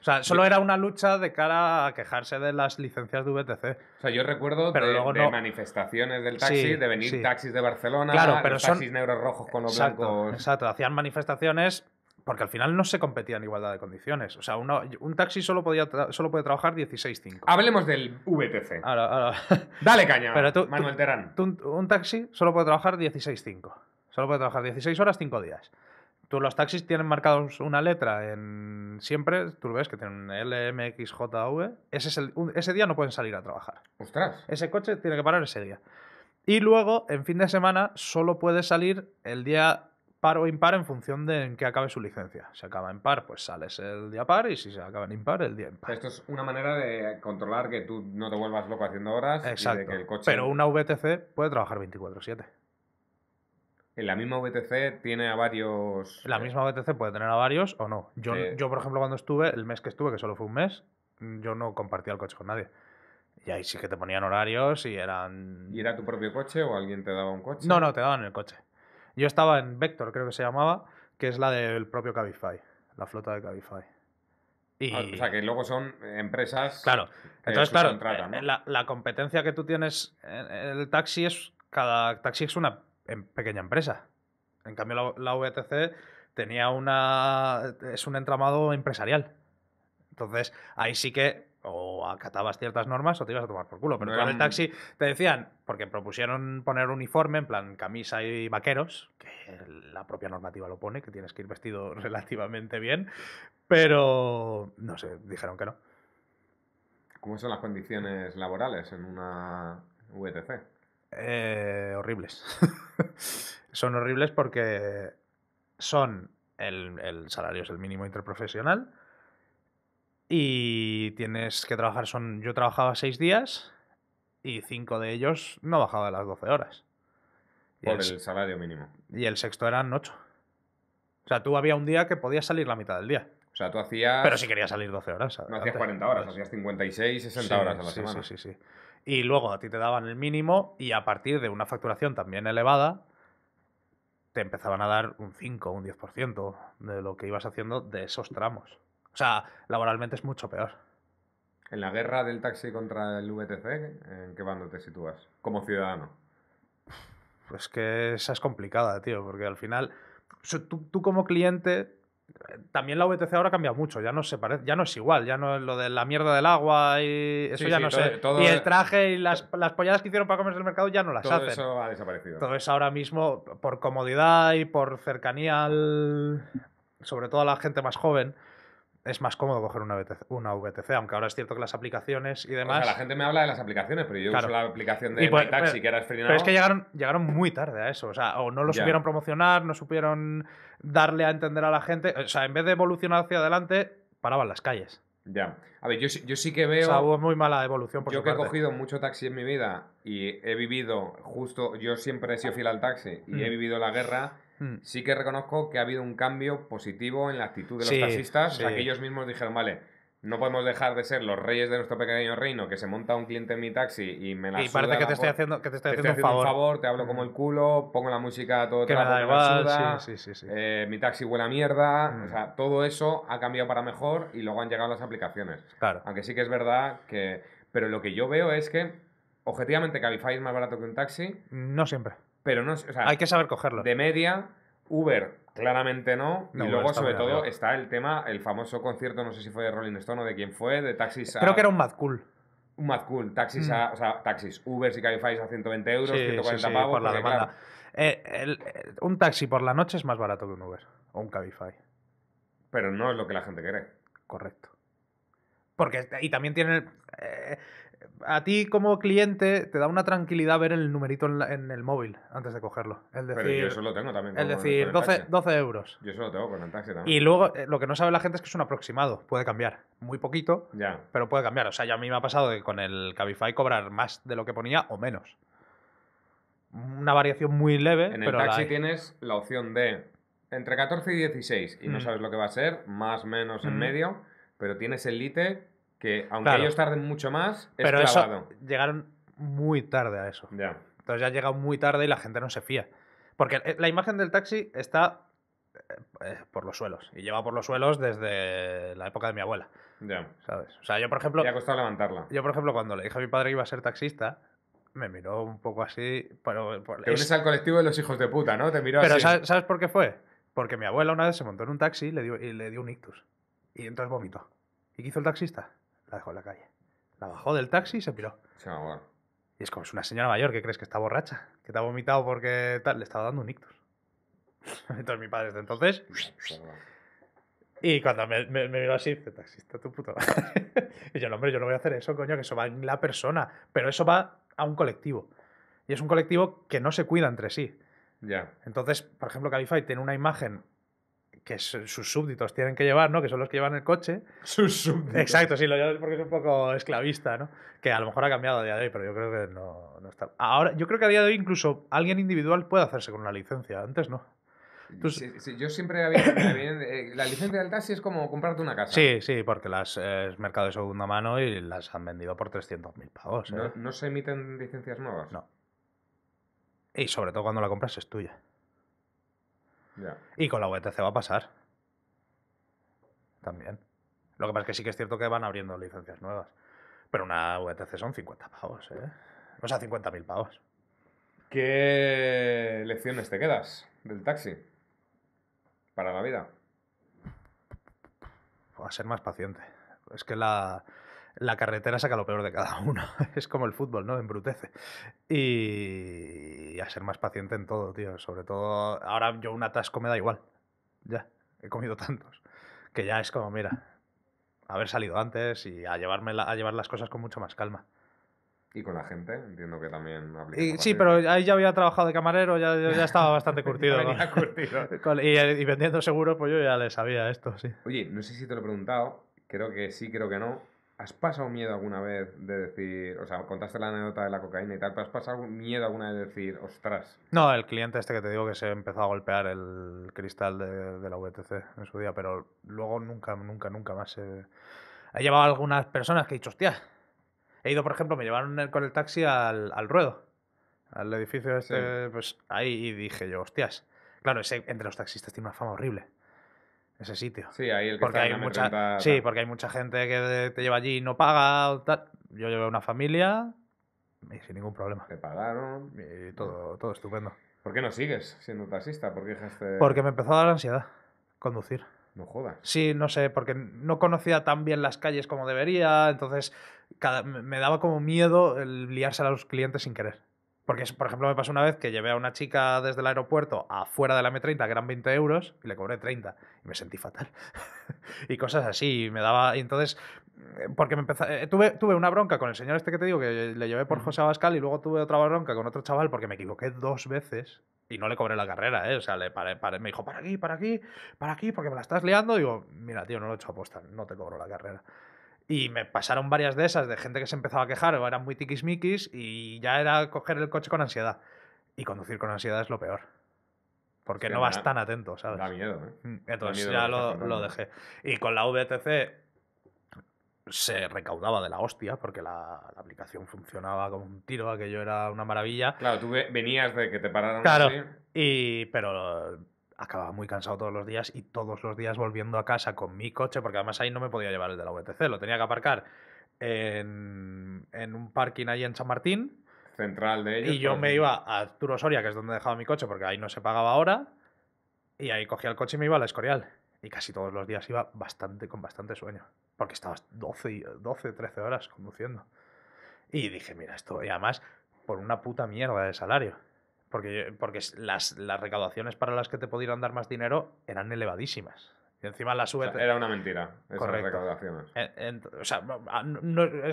O sea, solo era una lucha de cara a quejarse de las licencias de VTC. O sea, yo recuerdo de, manifestaciones del taxi, de venir taxis de Barcelona, taxis son... negros rojos con los blancos. Exacto, hacían manifestaciones porque al final no se competía en igualdad de condiciones. O sea, un taxi solo, podía solo puede trabajar 16.5. Hablemos del VTC. Dale caña, Pero Manuel Terán. un taxi solo puede trabajar 16.5. Solo puede trabajar 16 horas, 5 días. Tú los taxis tienen marcados una letra en siempre, tú lo ves que tienen LMXJV. Ese, es ese día no pueden salir a trabajar. Ostras. Ese coche tiene que parar ese día. Y luego, en fin de semana, solo puede salir el día par o impar en función de en qué acabe su licencia. Si acaba en par, pues sales el día par y si se acaba en impar, el día impar. Esto es una manera de controlar que tú no te vuelvas loco haciendo horas Exacto. el coche... Pero una VTC puede trabajar 24/7. En la misma VTC tiene a varios... La eh, misma VTC puede tener a varios o no. Yo, yo, por ejemplo, cuando estuve, el mes que estuve, que solo fue un mes, yo no compartía el coche con nadie. Y ahí sí que te ponían horarios y eran... ¿Y era tu propio coche o alguien te daba un coche? No, no, te daban el coche. Yo estaba en Vector, creo que se llamaba, que es la del propio Cabify, la flota de Cabify. Y... Ah, o sea, que luego son empresas. Claro. Entonces, claro, eh, la, competencia que tú tienes en el taxi es. Cada taxi es una em, pequeña empresa. En cambio, la, la VTC tenía una. Es un entramado empresarial. Entonces, ahí sí que o acatabas ciertas normas o te ibas a tomar por culo. Pero en el taxi te decían, porque propusieron poner uniforme, en plan camisa y vaqueros, que la propia normativa lo pone, que tienes que ir vestido relativamente bien, pero no sé, dijeron que no. ¿Cómo son las condiciones laborales en una VTC? Eh, horribles. son horribles porque son el, el salario es el mínimo interprofesional y tienes que trabajar, son, yo trabajaba seis días y cinco de ellos no bajaba de las 12 horas. Por el, salario mínimo. Y el sexto eran ocho. O sea, tú había un día que podías salir la mitad del día. O sea, tú hacías... Pero si quería querías salir 12 horas. No hacías 40 horas, hacías 56, 60 horas a la semana. Sí, sí, sí. Y luego a ti te daban el mínimo y a partir de una facturación también elevada, te empezaban a dar un 5, un 10% de lo que ibas haciendo de esos tramos. O sea, laboralmente es mucho peor. En la guerra del taxi contra el VTC, ¿en qué bando te sitúas? Como ciudadano. Pues que esa es complicada, tío, porque al final, tú, como cliente, también la VTC ahora ha cambiado mucho, ya no se parece, ya no es igual, ya no es lo de la mierda del agua y eso ya no sé. Y el traje y las, las polladas que hicieron para comerse el mercado ya no las hacen. Todo eso ha desaparecido. Todo ahora mismo, por comodidad y por cercanía sobre todo a la gente más joven, es más cómodo coger una VTC, una aunque ahora es cierto que las aplicaciones y demás. la gente me habla de las aplicaciones, pero yo claro. uso la aplicación de pues, taxi eh, que era Pero es que llegaron, llegaron muy tarde a eso, o sea, o no lo supieron promocionar, no supieron darle a entender a la gente, o sea, en vez de evolucionar hacia adelante, paraban las calles. Ya. A ver, yo, yo, sí que veo. O sea, muy mala evolución Yo que he cogido mucho taxi en mi vida y he vivido justo. Yo siempre he sido fiel al taxi y he mm. vivido la guerra Hmm. Sí que reconozco que ha habido un cambio positivo en la actitud de los taxistas. ellos mismos dijeron, vale, no podemos dejar de ser los reyes de nuestro pequeño reino, que se monta un cliente en mi taxi y me la Y que te, estoy haciendo, te un, favor. Te hablo como el culo, pongo la música a todo mi taxi huele a mierda. O sea, todo eso ha cambiado para mejor y luego han llegado las aplicaciones. Claro. Aunque sí que es verdad que... Pero lo que yo veo es que, objetivamente, Cabify es más barato que un taxi. No siempre. Pero no, o hay que saber cogerlo. De media, Uber claramente no. y luego, sobre todo, está el tema, el famoso concierto, no sé si fue de Rolling Stone o de quién fue, de taxis. Creo que era un Mad Cool. Un Mad Cool, taxis mm. a, o sea, taxis, Uber y Cabify a 120 euros, 140 Por la demanda. Eh, eh, un taxi por la noche es más barato que un Uber o un Cabify. Pero no es lo que la gente quiere. Correcto. Porque, y también tiene. Eh, a ti como cliente te da una tranquilidad ver el numerito en, el móvil antes de cogerlo. Es decir, Pero yo tengo también. Es decir, 12, euros. Yo tengo con el taxi también. Y luego, eh, lo que no sabe la gente es que es un aproximado. Puede cambiar. Muy poquito, pero puede cambiar. O sea, ya a mí me ha pasado que con el Cabify cobrar más de lo que ponía o menos. Una variación muy leve. En el taxi tienes la opción de entre 14 y 16 y no mm. sabes lo que va a ser, más menos en mm. medio, pero tienes el lite que aunque ellos tarden mucho más, es Pero Eso, llegaron muy tarde a eso. Ya. Entonces ya ha llegado muy tarde y la gente no se fía. Porque eh, la imagen del taxi está eh, eh, por los suelos. Y lleva por los suelos desde la época de mi abuela. Ya. ¿Sabes? O sea, yo, por ejemplo. Me ha costado levantarla. Yo, por ejemplo, cuando le dije a mi padre que iba a ser taxista, me miró un poco así. Pero, Te unes es... al colectivo de los hijos de puta, ¿no? Te miró así. Pero ¿sabes por qué fue? Porque mi abuela una vez se montó en un taxi y le dio, y le dio un ictus. Y entonces vomitó. ¿Y qué hizo el taxista? La dejó en la calle. La bajó del taxi y se piró. Y es como, es una señora mayor que crees que está borracha, que te ha vomitado porque tal, le estaba dando un ictus. Entonces mi padre desde entonces... y cuando me, me, miró así, dice, taxista, tu puto. y yo, no, hombre, yo no voy a hacer eso, coño, que eso va en la persona. Pero eso va a un colectivo. Y es un colectivo que no se cuida entre sí. Ya. Entonces, por ejemplo, Calify tiene una imagen que sus súbditos tienen que llevar, ¿no? Que son los que llevan el coche. Sus súbditos. Exacto, sí, lo llevan porque es un poco esclavista, ¿no? Que a lo mejor ha cambiado a día de hoy, pero yo creo que no, no está. Ahora, yo creo que a día de hoy incluso alguien individual puede hacerse con una licencia, antes no. yo siempre había, eh, la licencia del taxi es como comprarte una casa. Sí, sí, porque las eh, es mercado de segunda mano y las han vendido por 300.000 pavos. No, ¿eh? ¿No, se emiten licencias nuevas? No. Y sobre todo cuando la compras es tuya. Y con la VTC va a pasar. También. Lo que pasa es que sí que es cierto que van abriendo licencias nuevas. Pero una VTC son 50 pavos, ¿eh? O sea, 50.000 pavos. ¿Qué lecciones te quedas del taxi para la vida? A ser más paciente. Es que la, la carretera saca lo peor de cada uno. Es como el fútbol, ¿no? Embrutece. Y... a ser más paciente en todo, tío. Sobre todo, ahora yo un atasco me da igual. Ya, he comido tantos. Que ya es como, mira, haber salido antes y a, a llevar las cosas con mucho más calma. Y con la gente, entiendo que también Sí, pero ahí ya había trabajado de camarero, ya, ya estaba bastante curtido. y, y, vendiendo seguro, pues yo ya le sabía esto, sí. Oye, no sé si te lo he preguntado, creo que sí, creo que no, ¿Has pasado miedo alguna vez de decir, o sea, contaste la anécdota de la cocaína y tal, pero has pasado miedo alguna vez de decir, ostras? No, el cliente este que te digo que se empezó a golpear el cristal de, la VTC en su día, pero luego nunca, nunca, nunca más he, he llevado a algunas personas que he dicho, hostia, he ido, por ejemplo, me llevaron con el taxi al, ruedo, al edificio este, pues ahí y dije yo, hostias. Claro, ese entre los taxistas tiene una fama horrible ese sitio. Sí, ahí el que porque hay mucha, Sí, porque hay mucha gente que te lleva allí y no paga. Yo llevo una familia y sin ningún problema. Te pagaron. Y todo, todo estupendo. ¿Por qué no sigues siendo taxista? ¿Por Porque me empezó a dar ansiedad conducir. No jodas. Sí, no sé, porque no conocía tan bien las calles como debería, entonces me daba como miedo el liarse a los clientes sin querer. Porque, por ejemplo, me pasó una vez que llevé a una chica desde el aeropuerto afuera de la M30, que eran 20 euros, y le cobré 30. Y me sentí fatal. y cosas así. Y me daba. Y entonces. Eh, porque me empezó, eh, tuve, tuve una bronca con el señor este que te digo, que le llevé por José Abascal, y luego tuve otra bronca con otro chaval porque me equivoqué dos veces y no le cobré la carrera, ¿eh? O sea, me dijo, para aquí, para aquí, para aquí, porque me la estás liando. Y digo, mira, tío, no lo he hecho apostar, no te cobro la carrera. Y me pasaron varias de esas de gente que se empezaba a quejar o eran muy tiquismiquis y ya era coger el coche con ansiedad. Y conducir con ansiedad es lo peor. Porque no vas tan atento, ¿sabes? Da miedo, ¿eh? Mm, entonces ya lo, dejé. Y con la VTC se recaudaba de la hostia porque la, aplicación funcionaba como un tiro, aquello era una maravilla. Claro, tú venías de que te pararan claro, Y, pero acababa muy cansado todos los días y todos los días volviendo a casa con mi coche, porque además ahí no me podía llevar el de la VTC, lo tenía que aparcar en, un parking ahí en San Martín. Central de ellos. Y yo me iba a Arturo que es donde dejaba mi coche, porque ahí no se pagaba ahora. Y ahí cogía el coche y me iba la Escorial. Y casi todos los días iba bastante, con bastante sueño. Porque estabas 12, 12, 13 horas conduciendo. Y dije, mira, esto, y además, por una puta mierda de salario. Porque, porque las, recaudaciones para las que te pudieran dar más dinero eran elevadísimas. Y encima la sube. era una mentira esas recaudaciones. o sea,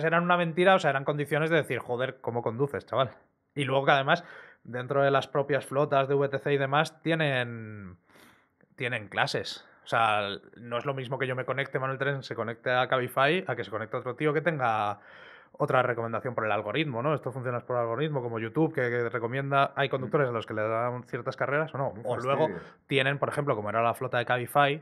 eran una mentira, o sea, eran condiciones de decir, joder, ¿cómo conduces, chaval? Y luego que además, dentro de las propias flotas de VTC y demás, tienen, tienen clases. O sea, no es lo mismo que yo me conecte, Manuel Tren se conecte a Cabify, a que se conecte a otro tío que tenga otra recomendación por el algoritmo, ¿no? Esto funciona por algoritmo, como YouTube, que, recomienda, hay conductores a los que le dan ciertas carreras o no. O luego tienen, por ejemplo, como era la flota de Cabify,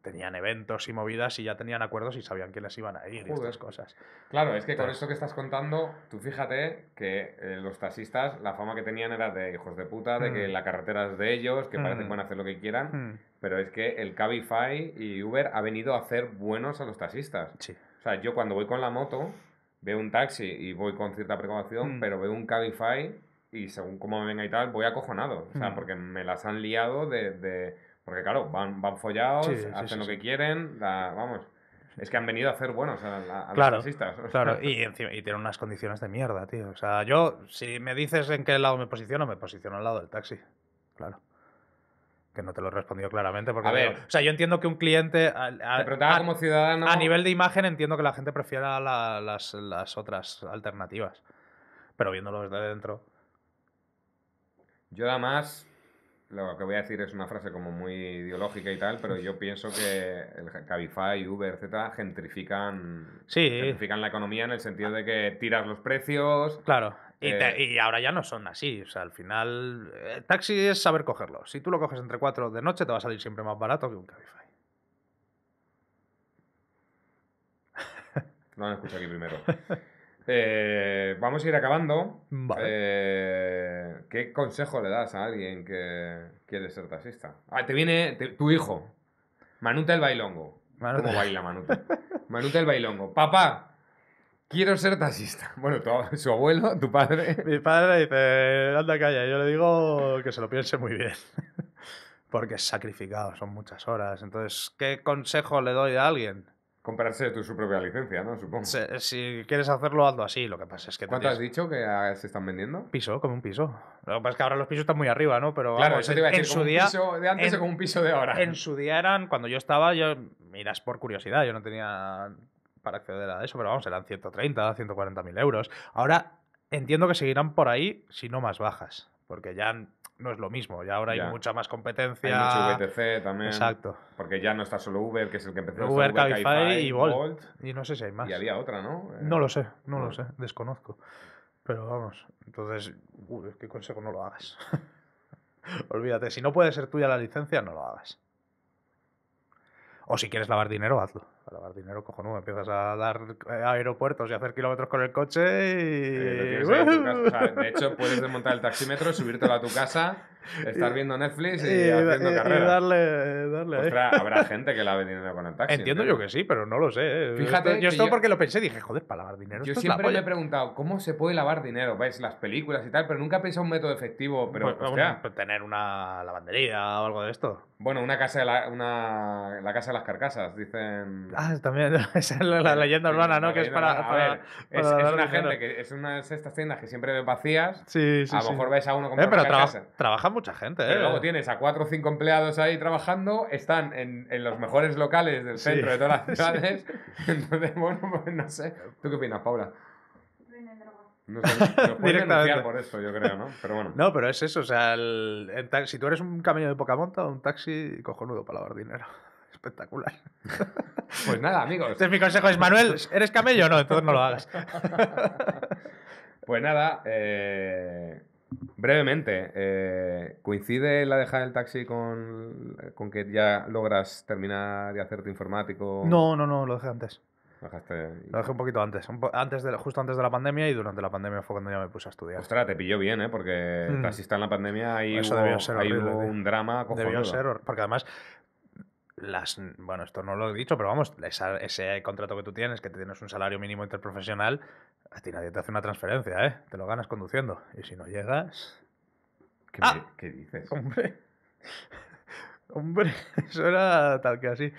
tenían eventos y movidas y ya tenían acuerdos y sabían quiénes iban a ir y estas cosas. Claro, es que con esto que estás contando, tú fíjate que eh, los taxistas, la fama que tenían era de hijos de puta, de que mm. la carretera es de ellos, que parecen mm. hacer lo que quieran, mm. pero es que el Cabify y Uber ha venido a hacer buenos a los taxistas. Sí. O sea, yo cuando voy con la moto, veo un taxi y voy con cierta precaución, mm. pero veo un Cabify y según cómo me venga y tal, voy acojonado. O sea, mm. porque me las han liado de... porque claro, van, van follados, hacen lo que quieren, vamos. Es que han venido a hacer buenos a, a los taxistas. Claro, y, y tienen unas condiciones de mierda, tío. O sea, yo, si me dices en qué lado me posiciono, me posiciono al lado del taxi. Claro que no te lo he respondido claramente. Porque o sea, yo entiendo que un cliente. A, como ciudadano. A nivel de imagen, entiendo que la gente prefiera las, las, otras alternativas. Pero viéndolo desde dentro. Yo, además, lo que voy a decir es una frase como muy ideológica y tal, pero yo pienso que el Cabify, Uber, etc., gentrifican, gentrifican la economía en el sentido de que tiras los precios. Claro. Eh, y, ahora ya no son así. O sea, al final, eh, taxi es saber cogerlo. Si tú lo coges entre cuatro de noche, te va a salir siempre más barato que un Cabify. No, me escucho aquí primero. Eh, vamos a ir acabando. ¿Qué consejo le das a alguien que quiere ser taxista? Ah, te viene tu hijo, Manuta el Bailongo. ¿Cómo baila Manuta? Manuta el Bailongo. Papá, Quiero ser taxista. Bueno, tu, su abuelo, tu padre. Mi padre dice, anda calla. Yo le digo que se lo piense muy bien. Porque es sacrificado, son muchas horas. Entonces, ¿qué consejo le doy a alguien? Comprarse tu, su propia licencia, ¿no? Supongo. Si, quieres hacerlo, hazlo así. Lo que pasa es que. ¿Cuánto has dicho que se están vendiendo? Piso, como un piso. Lo que pasa es que ahora los pisos están muy arriba, ¿no? Pero claro, en su día, un de antes en, como un piso de ahora. En su día eran, cuando yo estaba, yo. Miras por curiosidad, yo no tenía para acceder a eso, pero vamos, eran 130, 140 mil euros. Ahora entiendo que seguirán por ahí, si no más bajas, porque ya no es lo mismo, ya ahora hay mucha más competencia. Hay mucho VTC también. Exacto. Porque ya no está solo Uber, que es el que empezó. Uber, Uber Cabify, y Bolt. Y no sé si hay más. Y había otra, ¿no? No lo sé, no, lo sé, desconozco. Pero vamos, entonces, uy, qué consejo, no lo hagas. Olvídate, si no puede ser tuya la licencia, no lo hagas. O si quieres lavar dinero, hazlo lavar dinero cojonudo. Empiezas a dar eh, aeropuertos y hacer kilómetros con el coche y... Eh, de hecho, puedes desmontar el taxímetro, subírtelo a tu casa, estar viendo Netflix y, haciendo carreras. Y darle eh, habrá gente que lave dinero con el taxi. Entiendo yo que sí, pero no lo sé. Eh. Fíjate. Yo esto porque lo pensé dije, joder, para lavar dinero. Yo siempre me he preguntado, ¿cómo se puede lavar dinero? ¿Ves? Las películas y tal, pero nunca he pensado un método efectivo. Pero, pues, pues tener una lavandería o algo de esto. Bueno, una casa de la, una, la casa de las carcasas, dicen. Ah, también. Esa es la, leyenda urbana, ¿no? que es para. ver, es, una gente que. Es una de estas tiendas que siempre ves vacías. Sí, sí. A lo mejor ves a uno como. Eh, pero trabaja mucha gente, ¿eh? luego tienes a cuatro o cinco empleados ahí trabajando están en, en los mejores locales del centro de todas las ciudades. Entonces, bueno, pues no sé. ¿Tú qué opinas, Paula? No sé, Directamente. por eso, yo creo, ¿no? Pero bueno. No, pero es eso, o sea, si tú eres un camello de poca monta, un taxi, cojonudo para lavar dinero. Espectacular. Pues nada, amigos. Este es mi consejo, es Manuel, ¿eres camello? o No, entonces no lo hagas. Pues nada, eh, Brevemente, eh, ¿coincide la dejada del taxi con, con, que ya logras terminar de hacerte informático? No, no, no, lo dejé antes. Lo, dejé un poquito antes, antes de, justo antes de la pandemia y durante la pandemia fue cuando ya me puse a estudiar. Ostras, te pilló bien, ¿eh? Porque casi mm. está en la pandemia y hubo, un drama porque además las bueno, esto no lo he dicho, pero vamos, ese contrato que tú tienes, que tienes un salario mínimo interprofesional, a ti nadie te hace una transferencia, ¿eh? Te lo ganas conduciendo. Y si no llegas... ¿Qué, ¡Ah! dices? Hombre, hombre, eso era tal que así.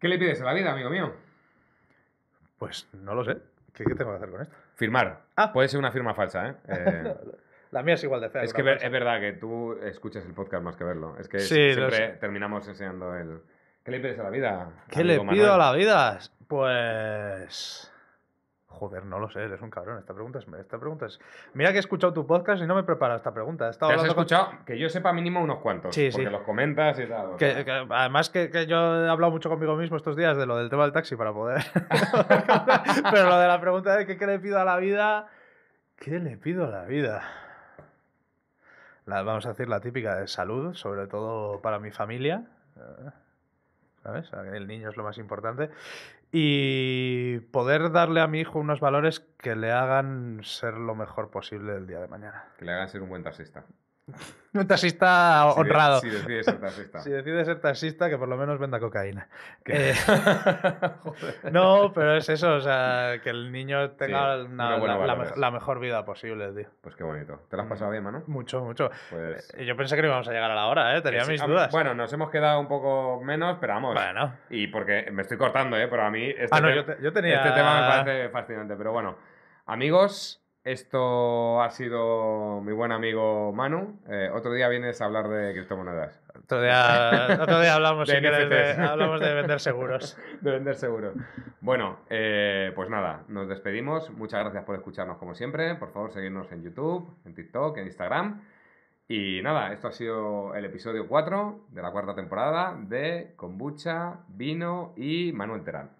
¿Qué le pides a la vida, amigo mío? Pues no lo sé. ¿Qué, tengo que hacer con esto? Firmar. Ah. Puede ser una firma falsa, ¿eh? eh... La mía es igual de fea. Es que es verdad que tú escuchas el podcast más que verlo. Es que siempre terminamos enseñando el. ¿Qué le pides a la vida? ¿Qué le pido a la vida? Pues. Joder, no lo sé, eres un cabrón. Esta pregunta es. Esta pregunta Mira que he escuchado tu podcast y no me he preparado esta pregunta. ¿Te has escuchado? Que yo sepa mínimo unos cuantos. Sí, porque los comentas y tal. además que, yo he hablado mucho conmigo mismo estos días de lo del tema del taxi para poder. Pero lo de la pregunta de qué, qué le pido a la vida. ¿Qué le pido a la vida? vamos a decir, la típica de salud, sobre todo para mi familia. Eh, ¿Sabes? El niño es lo más importante. Y poder darle a mi hijo unos valores que le hagan ser lo mejor posible el día de mañana. Que le hagan ser un buen taxista. Un taxista honrado. Si, decide ser taxista. si decide ser taxista, que por lo menos venda cocaína. Eh, no, pero es eso, o sea, que el niño tenga la, mejor vida posible, tío. Pues qué bonito. ¿Te lo has mm. pasado bien, mano? Mucho, mucho. Pues eh, yo pensé que no íbamos a llegar a la hora, ¿eh? Tenía mis dudas. Bueno, nos hemos quedado un poco menos, pero vamos. Bueno. Y porque me estoy cortando, ¿eh? Pero a mí este ah, yo tenía... este tema me parece fascinante, pero bueno. Amigos, esto ha sido mi buen amigo Manu. Eh, otro día vienes a hablar de criptomonedas. Otro día, hablamos, de, vender seguros. De vender seguros. Bueno, eh, pues nada, nos despedimos. Muchas gracias por escucharnos como siempre. Por favor, seguirnos en YouTube, en TikTok, en Instagram. Y nada, esto ha sido el episodio 4 de la cuarta temporada de Kombucha, Vino y Manuel Terán.